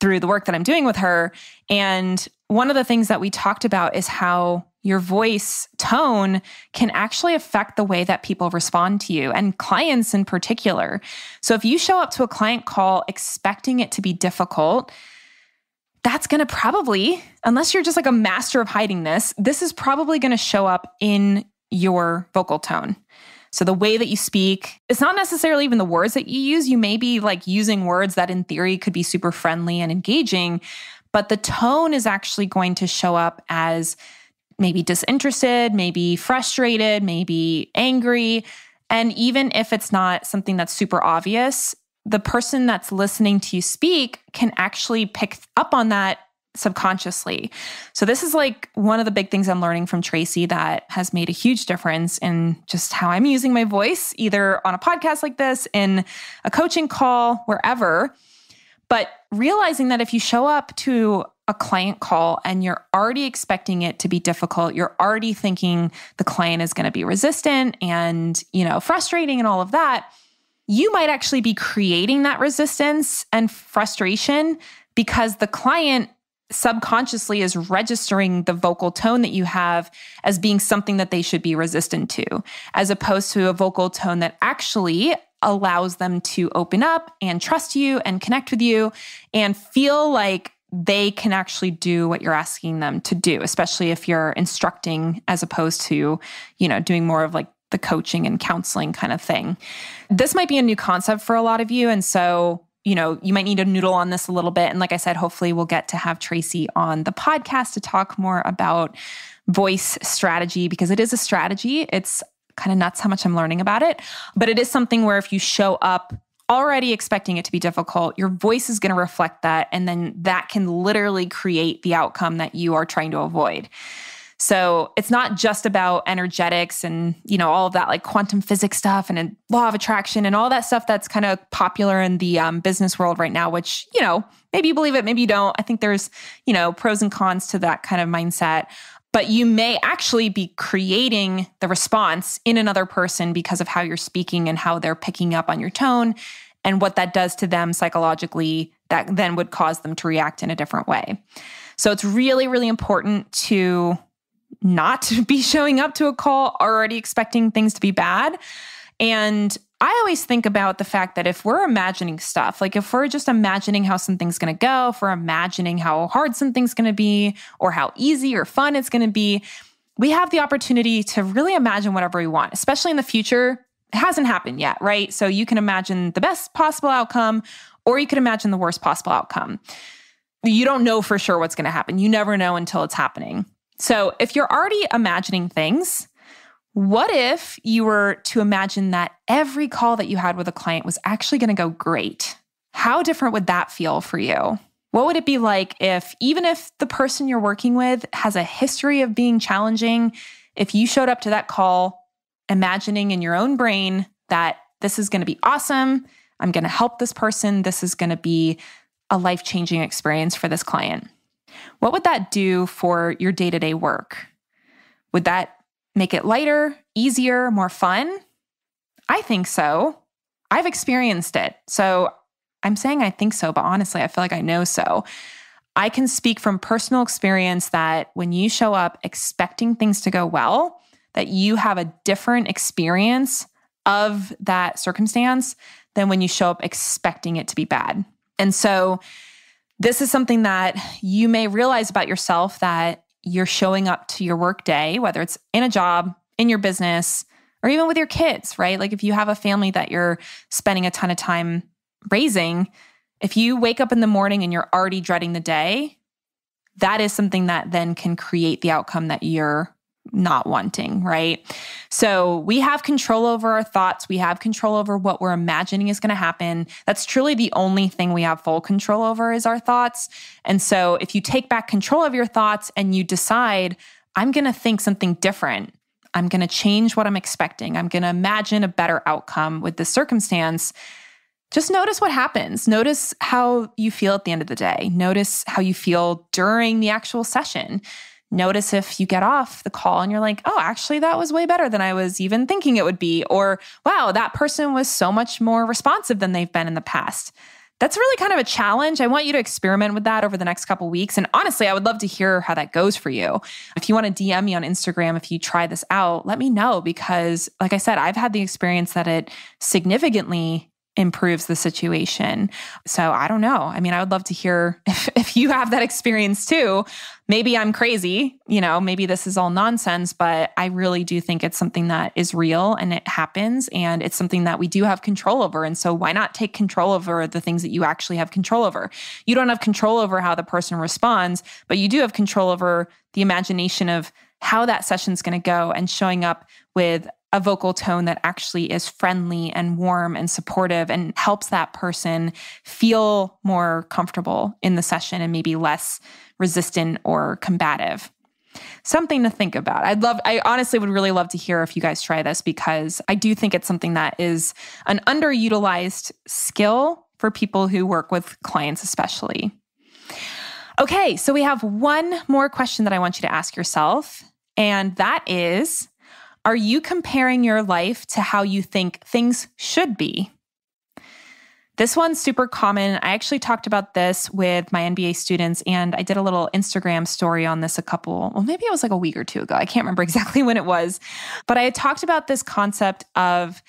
through the work that I'm doing with her. And one of the things that we talked about is how your voice tone can actually affect the way that people respond to you and clients in particular. So if you show up to a client call expecting it to be difficult, that's going to probably, unless you're just like a master of hiding this, this is probably going to show up in your vocal tone. So the way that you speak, it's not necessarily even the words that you use. You may be like using words that in theory could be super friendly and engaging, but the tone is actually going to show up as maybe disinterested, maybe frustrated, maybe angry. And even if it's not something that's super obvious, the person that's listening to you speak can actually pick up on that subconsciously. So, this is like one of the big things I'm learning from Tracy that has made a huge difference in just how I'm using my voice, either on a podcast like this, in a coaching call, wherever. But realizing that if you show up to a client call and you're already expecting it to be difficult, you're already thinking the client is going to be resistant and, you know, frustrating and all of that you might actually be creating that resistance and frustration because the client subconsciously is registering the vocal tone that you have as being something that they should be resistant to, as opposed to a vocal tone that actually allows them to open up and trust you and connect with you and feel like they can actually do what you're asking them to do especially if you're instructing as opposed to you know doing more of like the coaching and counseling kind of thing. This might be a new concept for a lot of you. And so, you know, you might need to noodle on this a little bit. And like I said, hopefully we'll get to have Tracy on the podcast to talk more about voice strategy because it is a strategy. It's kind of nuts how much I'm learning about it. But it is something where if you show up already expecting it to be difficult, your voice is going to reflect that. And then that can literally create the outcome that you are trying to avoid. So it's not just about energetics and, you know, all of that like quantum physics stuff and law of attraction and all that stuff that's kind of popular in the um, business world right now, which, you know, maybe you believe it, maybe you don't. I think there's, you know, pros and cons to that kind of mindset. But you may actually be creating the response in another person because of how you're speaking and how they're picking up on your tone and what that does to them psychologically that then would cause them to react in a different way. So it's really, really important to not [laughs] be showing up to a call, already expecting things to be bad. And I always think about the fact that if we're imagining stuff, like if we're just imagining how something's going to go, if we're imagining how hard something's going to be, or how easy or fun it's going to be, we have the opportunity to really imagine whatever we want, especially in the future. It hasn't happened yet, right? So you can imagine the best possible outcome, or you could imagine the worst possible outcome. You don't know for sure what's going to happen. You never know until it's happening. So if you're already imagining things, what if you were to imagine that every call that you had with a client was actually going to go great? How different would that feel for you? What would it be like if, even if the person you're working with has a history of being challenging, if you showed up to that call imagining in your own brain that this is going to be awesome, I'm going to help this person, this is going to be a life changing experience for this client? What would that do for your day to day work? Would that make it lighter, easier, more fun? I think so. I've experienced it. So I'm saying I think so, but honestly, I feel like I know so. I can speak from personal experience that when you show up expecting things to go well, that you have a different experience of that circumstance than when you show up expecting it to be bad. And so this is something that you may realize about yourself that you're showing up to your work day, whether it's in a job, in your business, or even with your kids, right? Like if you have a family that you're spending a ton of time raising, if you wake up in the morning and you're already dreading the day, that is something that then can create the outcome that you're not wanting, right? So we have control over our thoughts. We have control over what we're imagining is going to happen. That's truly the only thing we have full control over is our thoughts. And so if you take back control of your thoughts and you decide, I'm going to think something different. I'm going to change what I'm expecting. I'm going to imagine a better outcome with this circumstance. Just notice what happens. Notice how you feel at the end of the day. Notice how you feel during the actual session notice if you get off the call and you're like, oh, actually, that was way better than I was even thinking it would be. Or, wow, that person was so much more responsive than they've been in the past. That's really kind of a challenge. I want you to experiment with that over the next couple weeks. And honestly, I would love to hear how that goes for you. If you want to DM me on Instagram, if you try this out, let me know because, like I said, I've had the experience that it significantly improves the situation. So I don't know. I mean, I would love to hear [laughs] if, if you have that experience too. Maybe I'm crazy, you know, maybe this is all nonsense, but I really do think it's something that is real and it happens and it's something that we do have control over. And so why not take control over the things that you actually have control over? You don't have control over how the person responds, but you do have control over the imagination of how that session's going to go and showing up with a vocal tone that actually is friendly and warm and supportive and helps that person feel more comfortable in the session and maybe less resistant or combative. Something to think about. I'd love, I honestly would really love to hear if you guys try this because I do think it's something that is an underutilized skill for people who work with clients, especially. Okay, so we have one more question that I want you to ask yourself, and that is are you comparing your life to how you think things should be? This one's super common. I actually talked about this with my MBA students, and I did a little Instagram story on this a couple, well, maybe it was like a week or two ago. I can't remember [laughs] exactly when it was, but I had talked about this concept of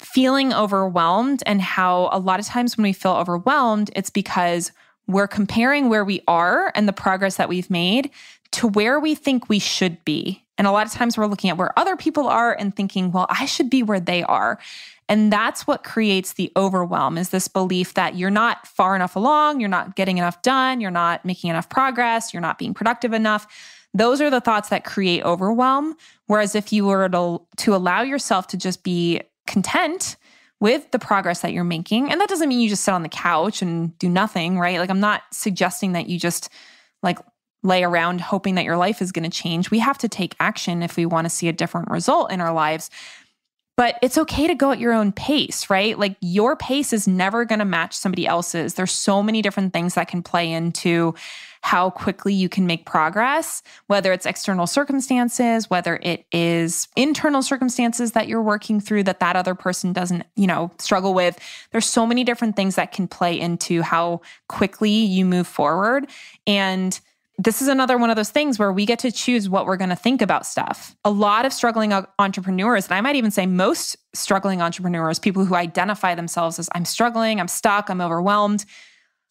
feeling overwhelmed and how a lot of times when we feel overwhelmed, it's because we're comparing where we are and the progress that we've made to where we think we should be and a lot of times we're looking at where other people are and thinking, well, I should be where they are. And that's what creates the overwhelm is this belief that you're not far enough along, you're not getting enough done, you're not making enough progress, you're not being productive enough. Those are the thoughts that create overwhelm. Whereas if you were to, to allow yourself to just be content with the progress that you're making, and that doesn't mean you just sit on the couch and do nothing, right? Like, I'm not suggesting that you just like lay around hoping that your life is going to change. We have to take action if we want to see a different result in our lives. But it's okay to go at your own pace, right? Like your pace is never going to match somebody else's. There's so many different things that can play into how quickly you can make progress, whether it's external circumstances, whether it is internal circumstances that you're working through that that other person doesn't, you know, struggle with. There's so many different things that can play into how quickly you move forward and this is another one of those things where we get to choose what we're going to think about stuff. A lot of struggling entrepreneurs, and I might even say most struggling entrepreneurs, people who identify themselves as I'm struggling, I'm stuck, I'm overwhelmed,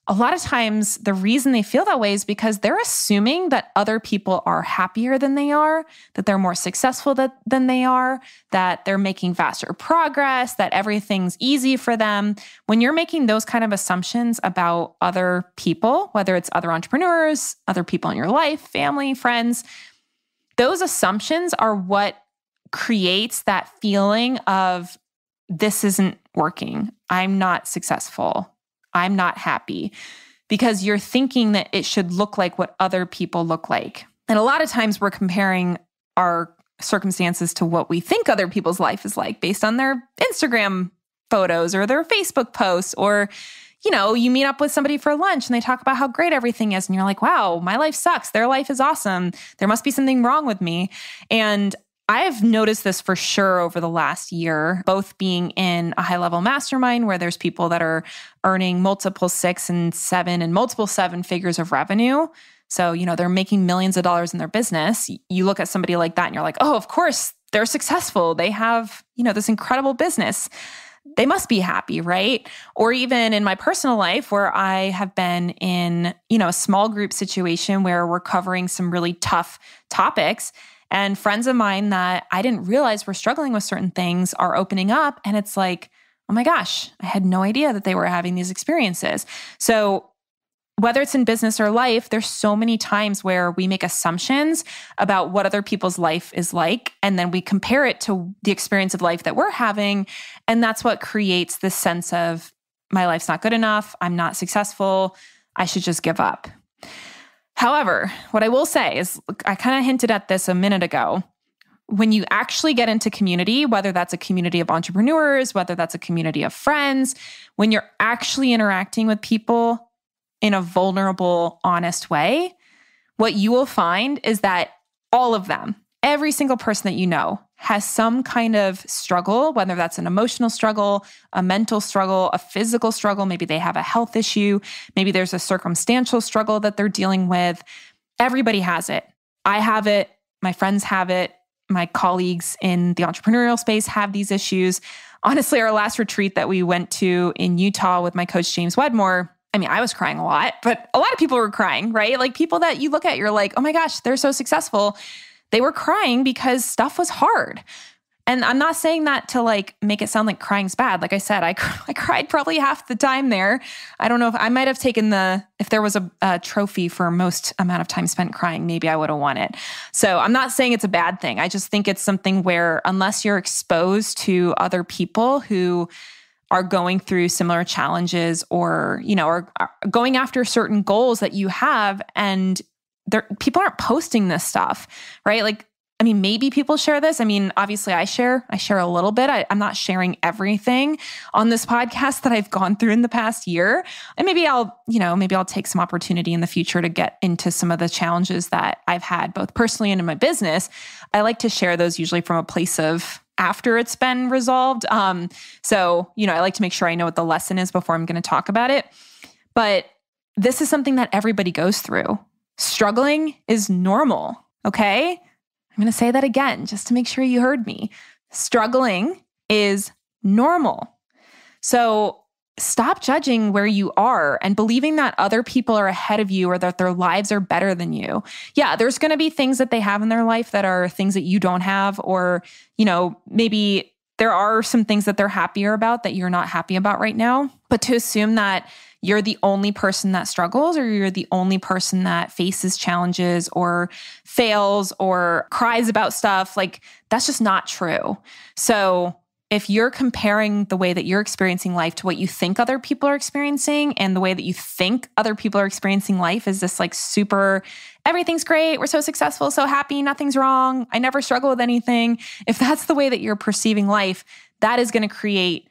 a lot of times the reason they feel that way is because they're assuming that other people are happier than they are, that they're more successful that, than they are, that they're making faster progress, that everything's easy for them. When you're making those kind of assumptions about other people, whether it's other entrepreneurs, other people in your life, family, friends, those assumptions are what creates that feeling of this isn't working. I'm not successful I'm not happy because you're thinking that it should look like what other people look like. And a lot of times we're comparing our circumstances to what we think other people's life is like based on their Instagram photos or their Facebook posts or you know, you meet up with somebody for lunch and they talk about how great everything is. And you're like, wow, my life sucks. Their life is awesome. There must be something wrong with me. And I have noticed this for sure over the last year, both being in a high level mastermind where there's people that are earning multiple six and seven and multiple seven figures of revenue. So, you know, they're making millions of dollars in their business. You look at somebody like that and you're like, oh, of course they're successful. They have, you know, this incredible business. They must be happy, right? Or even in my personal life where I have been in, you know, a small group situation where we're covering some really tough topics and friends of mine that I didn't realize were struggling with certain things are opening up. And it's like, oh my gosh, I had no idea that they were having these experiences. So, whether it's in business or life, there's so many times where we make assumptions about what other people's life is like. And then we compare it to the experience of life that we're having. And that's what creates this sense of my life's not good enough. I'm not successful. I should just give up. However, what I will say is I kind of hinted at this a minute ago. When you actually get into community, whether that's a community of entrepreneurs, whether that's a community of friends, when you're actually interacting with people in a vulnerable, honest way, what you will find is that all of them, every single person that you know, has some kind of struggle, whether that's an emotional struggle, a mental struggle, a physical struggle, maybe they have a health issue, maybe there's a circumstantial struggle that they're dealing with. Everybody has it. I have it, my friends have it, my colleagues in the entrepreneurial space have these issues. Honestly, our last retreat that we went to in Utah with my coach James Wedmore, I mean, I was crying a lot, but a lot of people were crying, right? Like people that you look at, you're like, oh my gosh, they're so successful. They were crying because stuff was hard. And I'm not saying that to like make it sound like crying's bad. Like I said, I, [laughs] I cried probably half the time there. I don't know if I might have taken the, if there was a, a trophy for most amount of time spent crying, maybe I would have won it. So I'm not saying it's a bad thing. I just think it's something where, unless you're exposed to other people who, are going through similar challenges or you know are, are going after certain goals that you have and there people aren't posting this stuff, right? Like I mean, maybe people share this. I mean, obviously, I share. I share a little bit. I, am not sharing everything on this podcast that I've gone through in the past year. And maybe I'll, you know, maybe I'll take some opportunity in the future to get into some of the challenges that I've had, both personally and in my business. I like to share those usually from a place of after it's been resolved. Um, so, you know, I like to make sure I know what the lesson is before I'm going to talk about it. But this is something that everybody goes through Struggling is normal, okay? I'm gonna say that again just to make sure you heard me. Struggling is normal. So stop judging where you are and believing that other people are ahead of you or that their lives are better than you. Yeah, there's going to be things that they have in their life that are things that you don't have, or, you know, maybe there are some things that they're happier about that you're not happy about right now. But to assume that you're the only person that struggles or you're the only person that faces challenges or fails or cries about stuff. Like, that's just not true. So, if you're comparing the way that you're experiencing life to what you think other people are experiencing and the way that you think other people are experiencing life is this like super everything's great we're so successful so happy nothing's wrong i never struggle with anything if that's the way that you're perceiving life that is going to create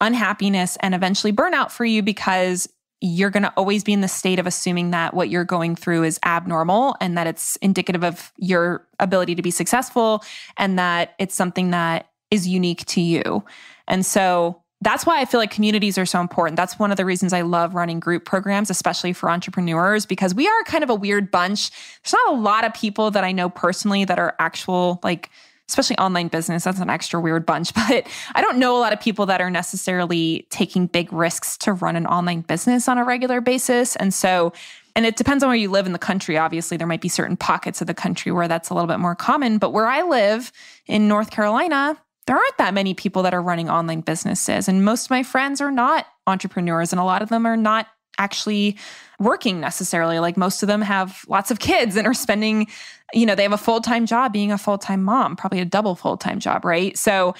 unhappiness and eventually burnout for you because you're going to always be in the state of assuming that what you're going through is abnormal and that it's indicative of your ability to be successful and that it's something that is unique to you. And so that's why I feel like communities are so important. That's one of the reasons I love running group programs, especially for entrepreneurs, because we are kind of a weird bunch. There's not a lot of people that I know personally that are actual like especially online business. That's an extra weird bunch, [laughs] but I don't know a lot of people that are necessarily taking big risks to run an online business on a regular basis. And so, and it depends on where you live in the country. Obviously, there might be certain pockets of the country where that's a little bit more common. But where I live in North Carolina, there aren't that many people that are running online businesses. And most of my friends are not entrepreneurs, and a lot of them are not actually working necessarily. Like most of them have lots of kids and are spending you know, they have a full time job being a full time mom, probably a double full time job, right? So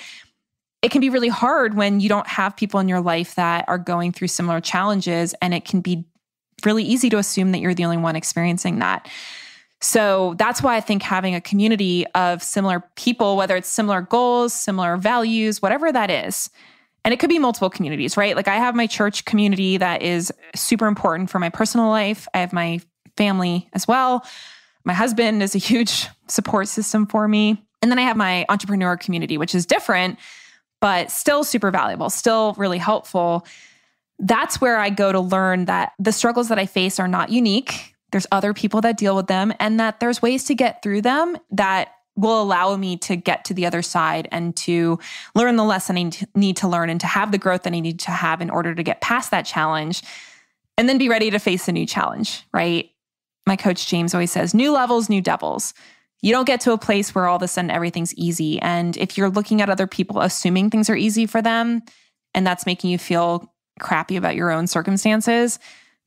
it can be really hard when you don't have people in your life that are going through similar challenges. And it can be really easy to assume that you're the only one experiencing that. So that's why I think having a community of similar people, whether it's similar goals, similar values, whatever that is, and it could be multiple communities, right? Like I have my church community that is super important for my personal life. I have my family as well. My husband is a huge support system for me. And then I have my entrepreneur community, which is different, but still super valuable, still really helpful. That's where I go to learn that the struggles that I face are not unique. There's other people that deal with them, and that there's ways to get through them that will allow me to get to the other side and to learn the lesson I need to learn and to have the growth that I need to have in order to get past that challenge and then be ready to face a new challenge, right? my coach James always says new levels, new devils. You don't get to a place where all of a sudden everything's easy. And if you're looking at other people assuming things are easy for them, and that's making you feel crappy about your own circumstances,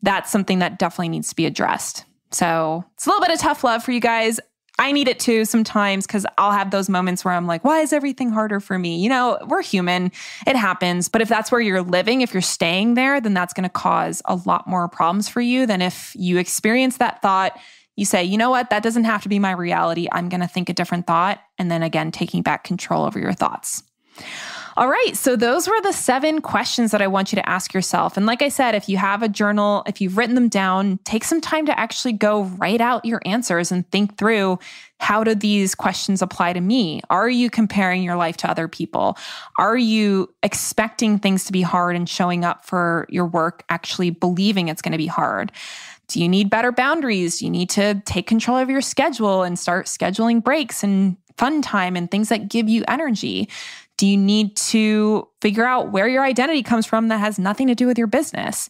that's something that definitely needs to be addressed. So it's a little bit of tough love for you guys. I need it too sometimes because I'll have those moments where I'm like, why is everything harder for me? You know, we're human, it happens. But if that's where you're living, if you're staying there, then that's going to cause a lot more problems for you than if you experience that thought. You say, you know what, that doesn't have to be my reality. I'm going to think a different thought. And then again, taking back control over your thoughts. All right. So those were the seven questions that I want you to ask yourself. And like I said, if you have a journal, if you've written them down, take some time to actually go write out your answers and think through how do these questions apply to me? Are you comparing your life to other people? Are you expecting things to be hard and showing up for your work actually believing it's going to be hard? Do you need better boundaries? Do you need to take control of your schedule and start scheduling breaks and fun time and things that give you energy? Do you need to figure out where your identity comes from that has nothing to do with your business?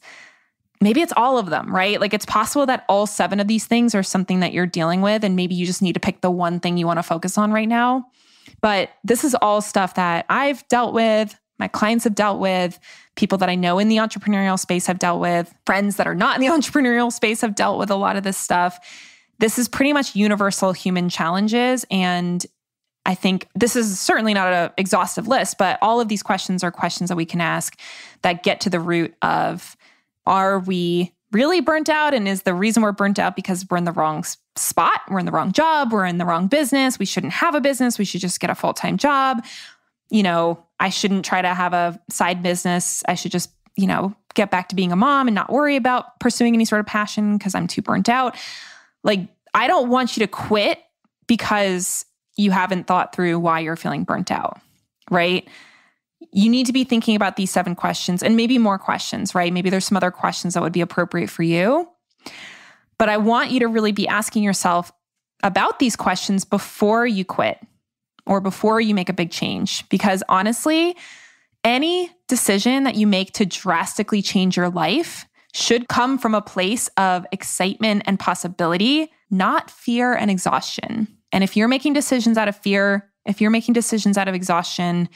Maybe it's all of them, right? Like it's possible that all seven of these things are something that you're dealing with, and maybe you just need to pick the one thing you want to focus on right now. But this is all stuff that I've dealt with, my clients have dealt with, people that I know in the entrepreneurial space have dealt with, friends that are not in the [laughs] entrepreneurial space have dealt with a lot of this stuff. This is pretty much universal human challenges. And I think this is certainly not an exhaustive list, but all of these questions are questions that we can ask that get to the root of are we really burnt out? And is the reason we're burnt out because we're in the wrong spot? We're in the wrong job. We're in the wrong business. We shouldn't have a business. We should just get a full time job. You know, I shouldn't try to have a side business. I should just, you know, get back to being a mom and not worry about pursuing any sort of passion because I'm too burnt out. Like, I don't want you to quit because you haven't thought through why you're feeling burnt out, right? You need to be thinking about these seven questions and maybe more questions, right? Maybe there's some other questions that would be appropriate for you. But I want you to really be asking yourself about these questions before you quit or before you make a big change. Because honestly, any decision that you make to drastically change your life should come from a place of excitement and possibility, not fear and exhaustion. And if you're making decisions out of fear, if you're making decisions out of exhaustion,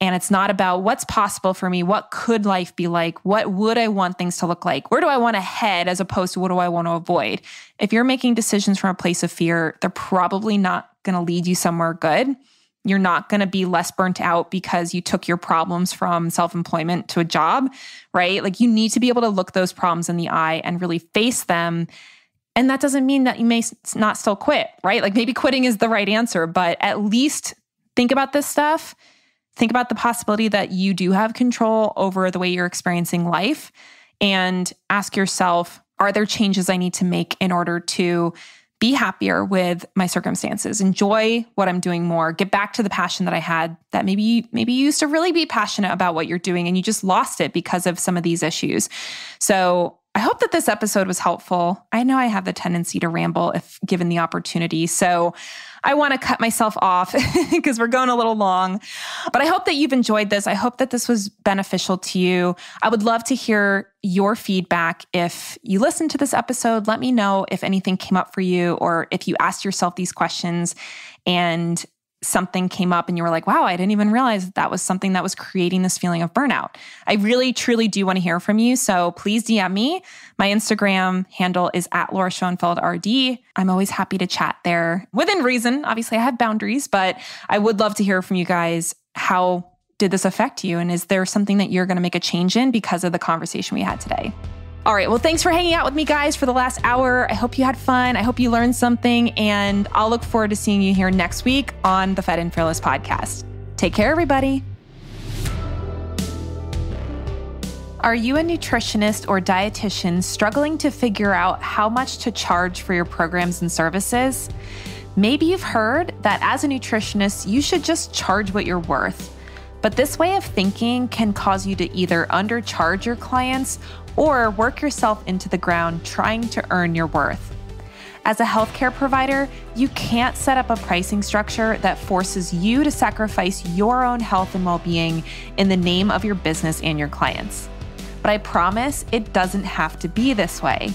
and it's not about what's possible for me, what could life be like, what would I want things to look like, where do I want to head as opposed to what do I want to avoid. If you're making decisions from a place of fear, they're probably not going to lead you somewhere good. You're not going to be less burnt out because you took your problems from self employment to a job, right? Like you need to be able to look those problems in the eye and really face them and that doesn't mean that you may not still quit, right? Like maybe quitting is the right answer, but at least think about this stuff. Think about the possibility that you do have control over the way you're experiencing life and ask yourself are there changes I need to make in order to be happier with my circumstances, enjoy what I'm doing more, get back to the passion that I had that maybe maybe you used to really be passionate about what you're doing and you just lost it because of some of these issues. So I hope that this episode was helpful. I know I have the tendency to ramble if given the opportunity. So I want to cut myself off because [laughs] we're going a little long. But I hope that you've enjoyed this. I hope that this was beneficial to you. I would love to hear your feedback. If you listened to this episode, let me know if anything came up for you or if you asked yourself these questions and something came up and you were like, wow, I didn't even realize that, that was something that was creating this feeling of burnout. I really, truly do want to hear from you. So please DM me. My Instagram handle is at Laura Schoenfeld RD. I'm always happy to chat there within reason. Obviously, I have boundaries, but I would love to hear from you guys how did this affect you? And is there something that you're going to make a change in because of the conversation we had today? All right. Well, thanks for hanging out with me, guys, for the last hour. I hope you had fun. I hope you learned something. And I'll look forward to seeing you here next week on the Fed and Fearless podcast. Take care, everybody. Are you a nutritionist or dietitian struggling to figure out how much to charge for your programs and services? Maybe you've heard that as a nutritionist, you should just charge what you're worth. But this way of thinking can cause you to either undercharge your clients or work yourself into the ground trying to earn your worth. As a healthcare provider, you can't set up a pricing structure that forces you to sacrifice your own health and well being in the name of your business and your clients. But I promise it doesn't have to be this way.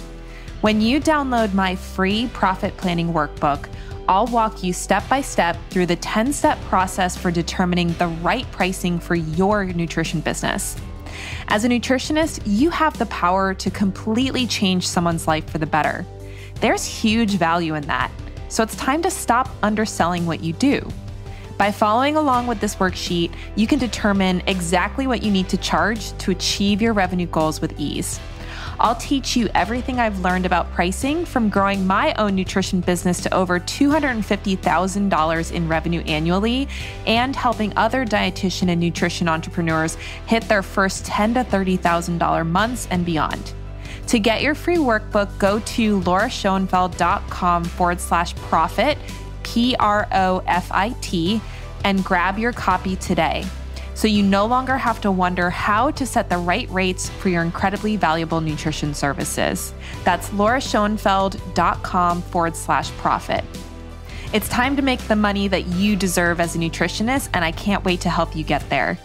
When you download my free profit planning workbook, I'll walk you step by step through the 10 step process for determining the right pricing for your nutrition business. As a nutritionist, you have the power to completely change someone's life for the better. There's huge value in that, so it's time to stop underselling what you do. By following along with this worksheet, you can determine exactly what you need to charge to achieve your revenue goals with ease. I'll teach you everything I've learned about pricing from growing my own nutrition business to over $250,000 in revenue annually and helping other dietitian and nutrition entrepreneurs hit their first $10 to $30,000 months and beyond. To get your free workbook, go to lauraschoenfeld.com forward slash profit, P R O F I T, and grab your copy today so you no longer have to wonder how to set the right rates for your incredibly valuable nutrition services. That's laurashoenfeldcom forward slash profit. It's time to make the money that you deserve as a nutritionist, and I can't wait to help you get there.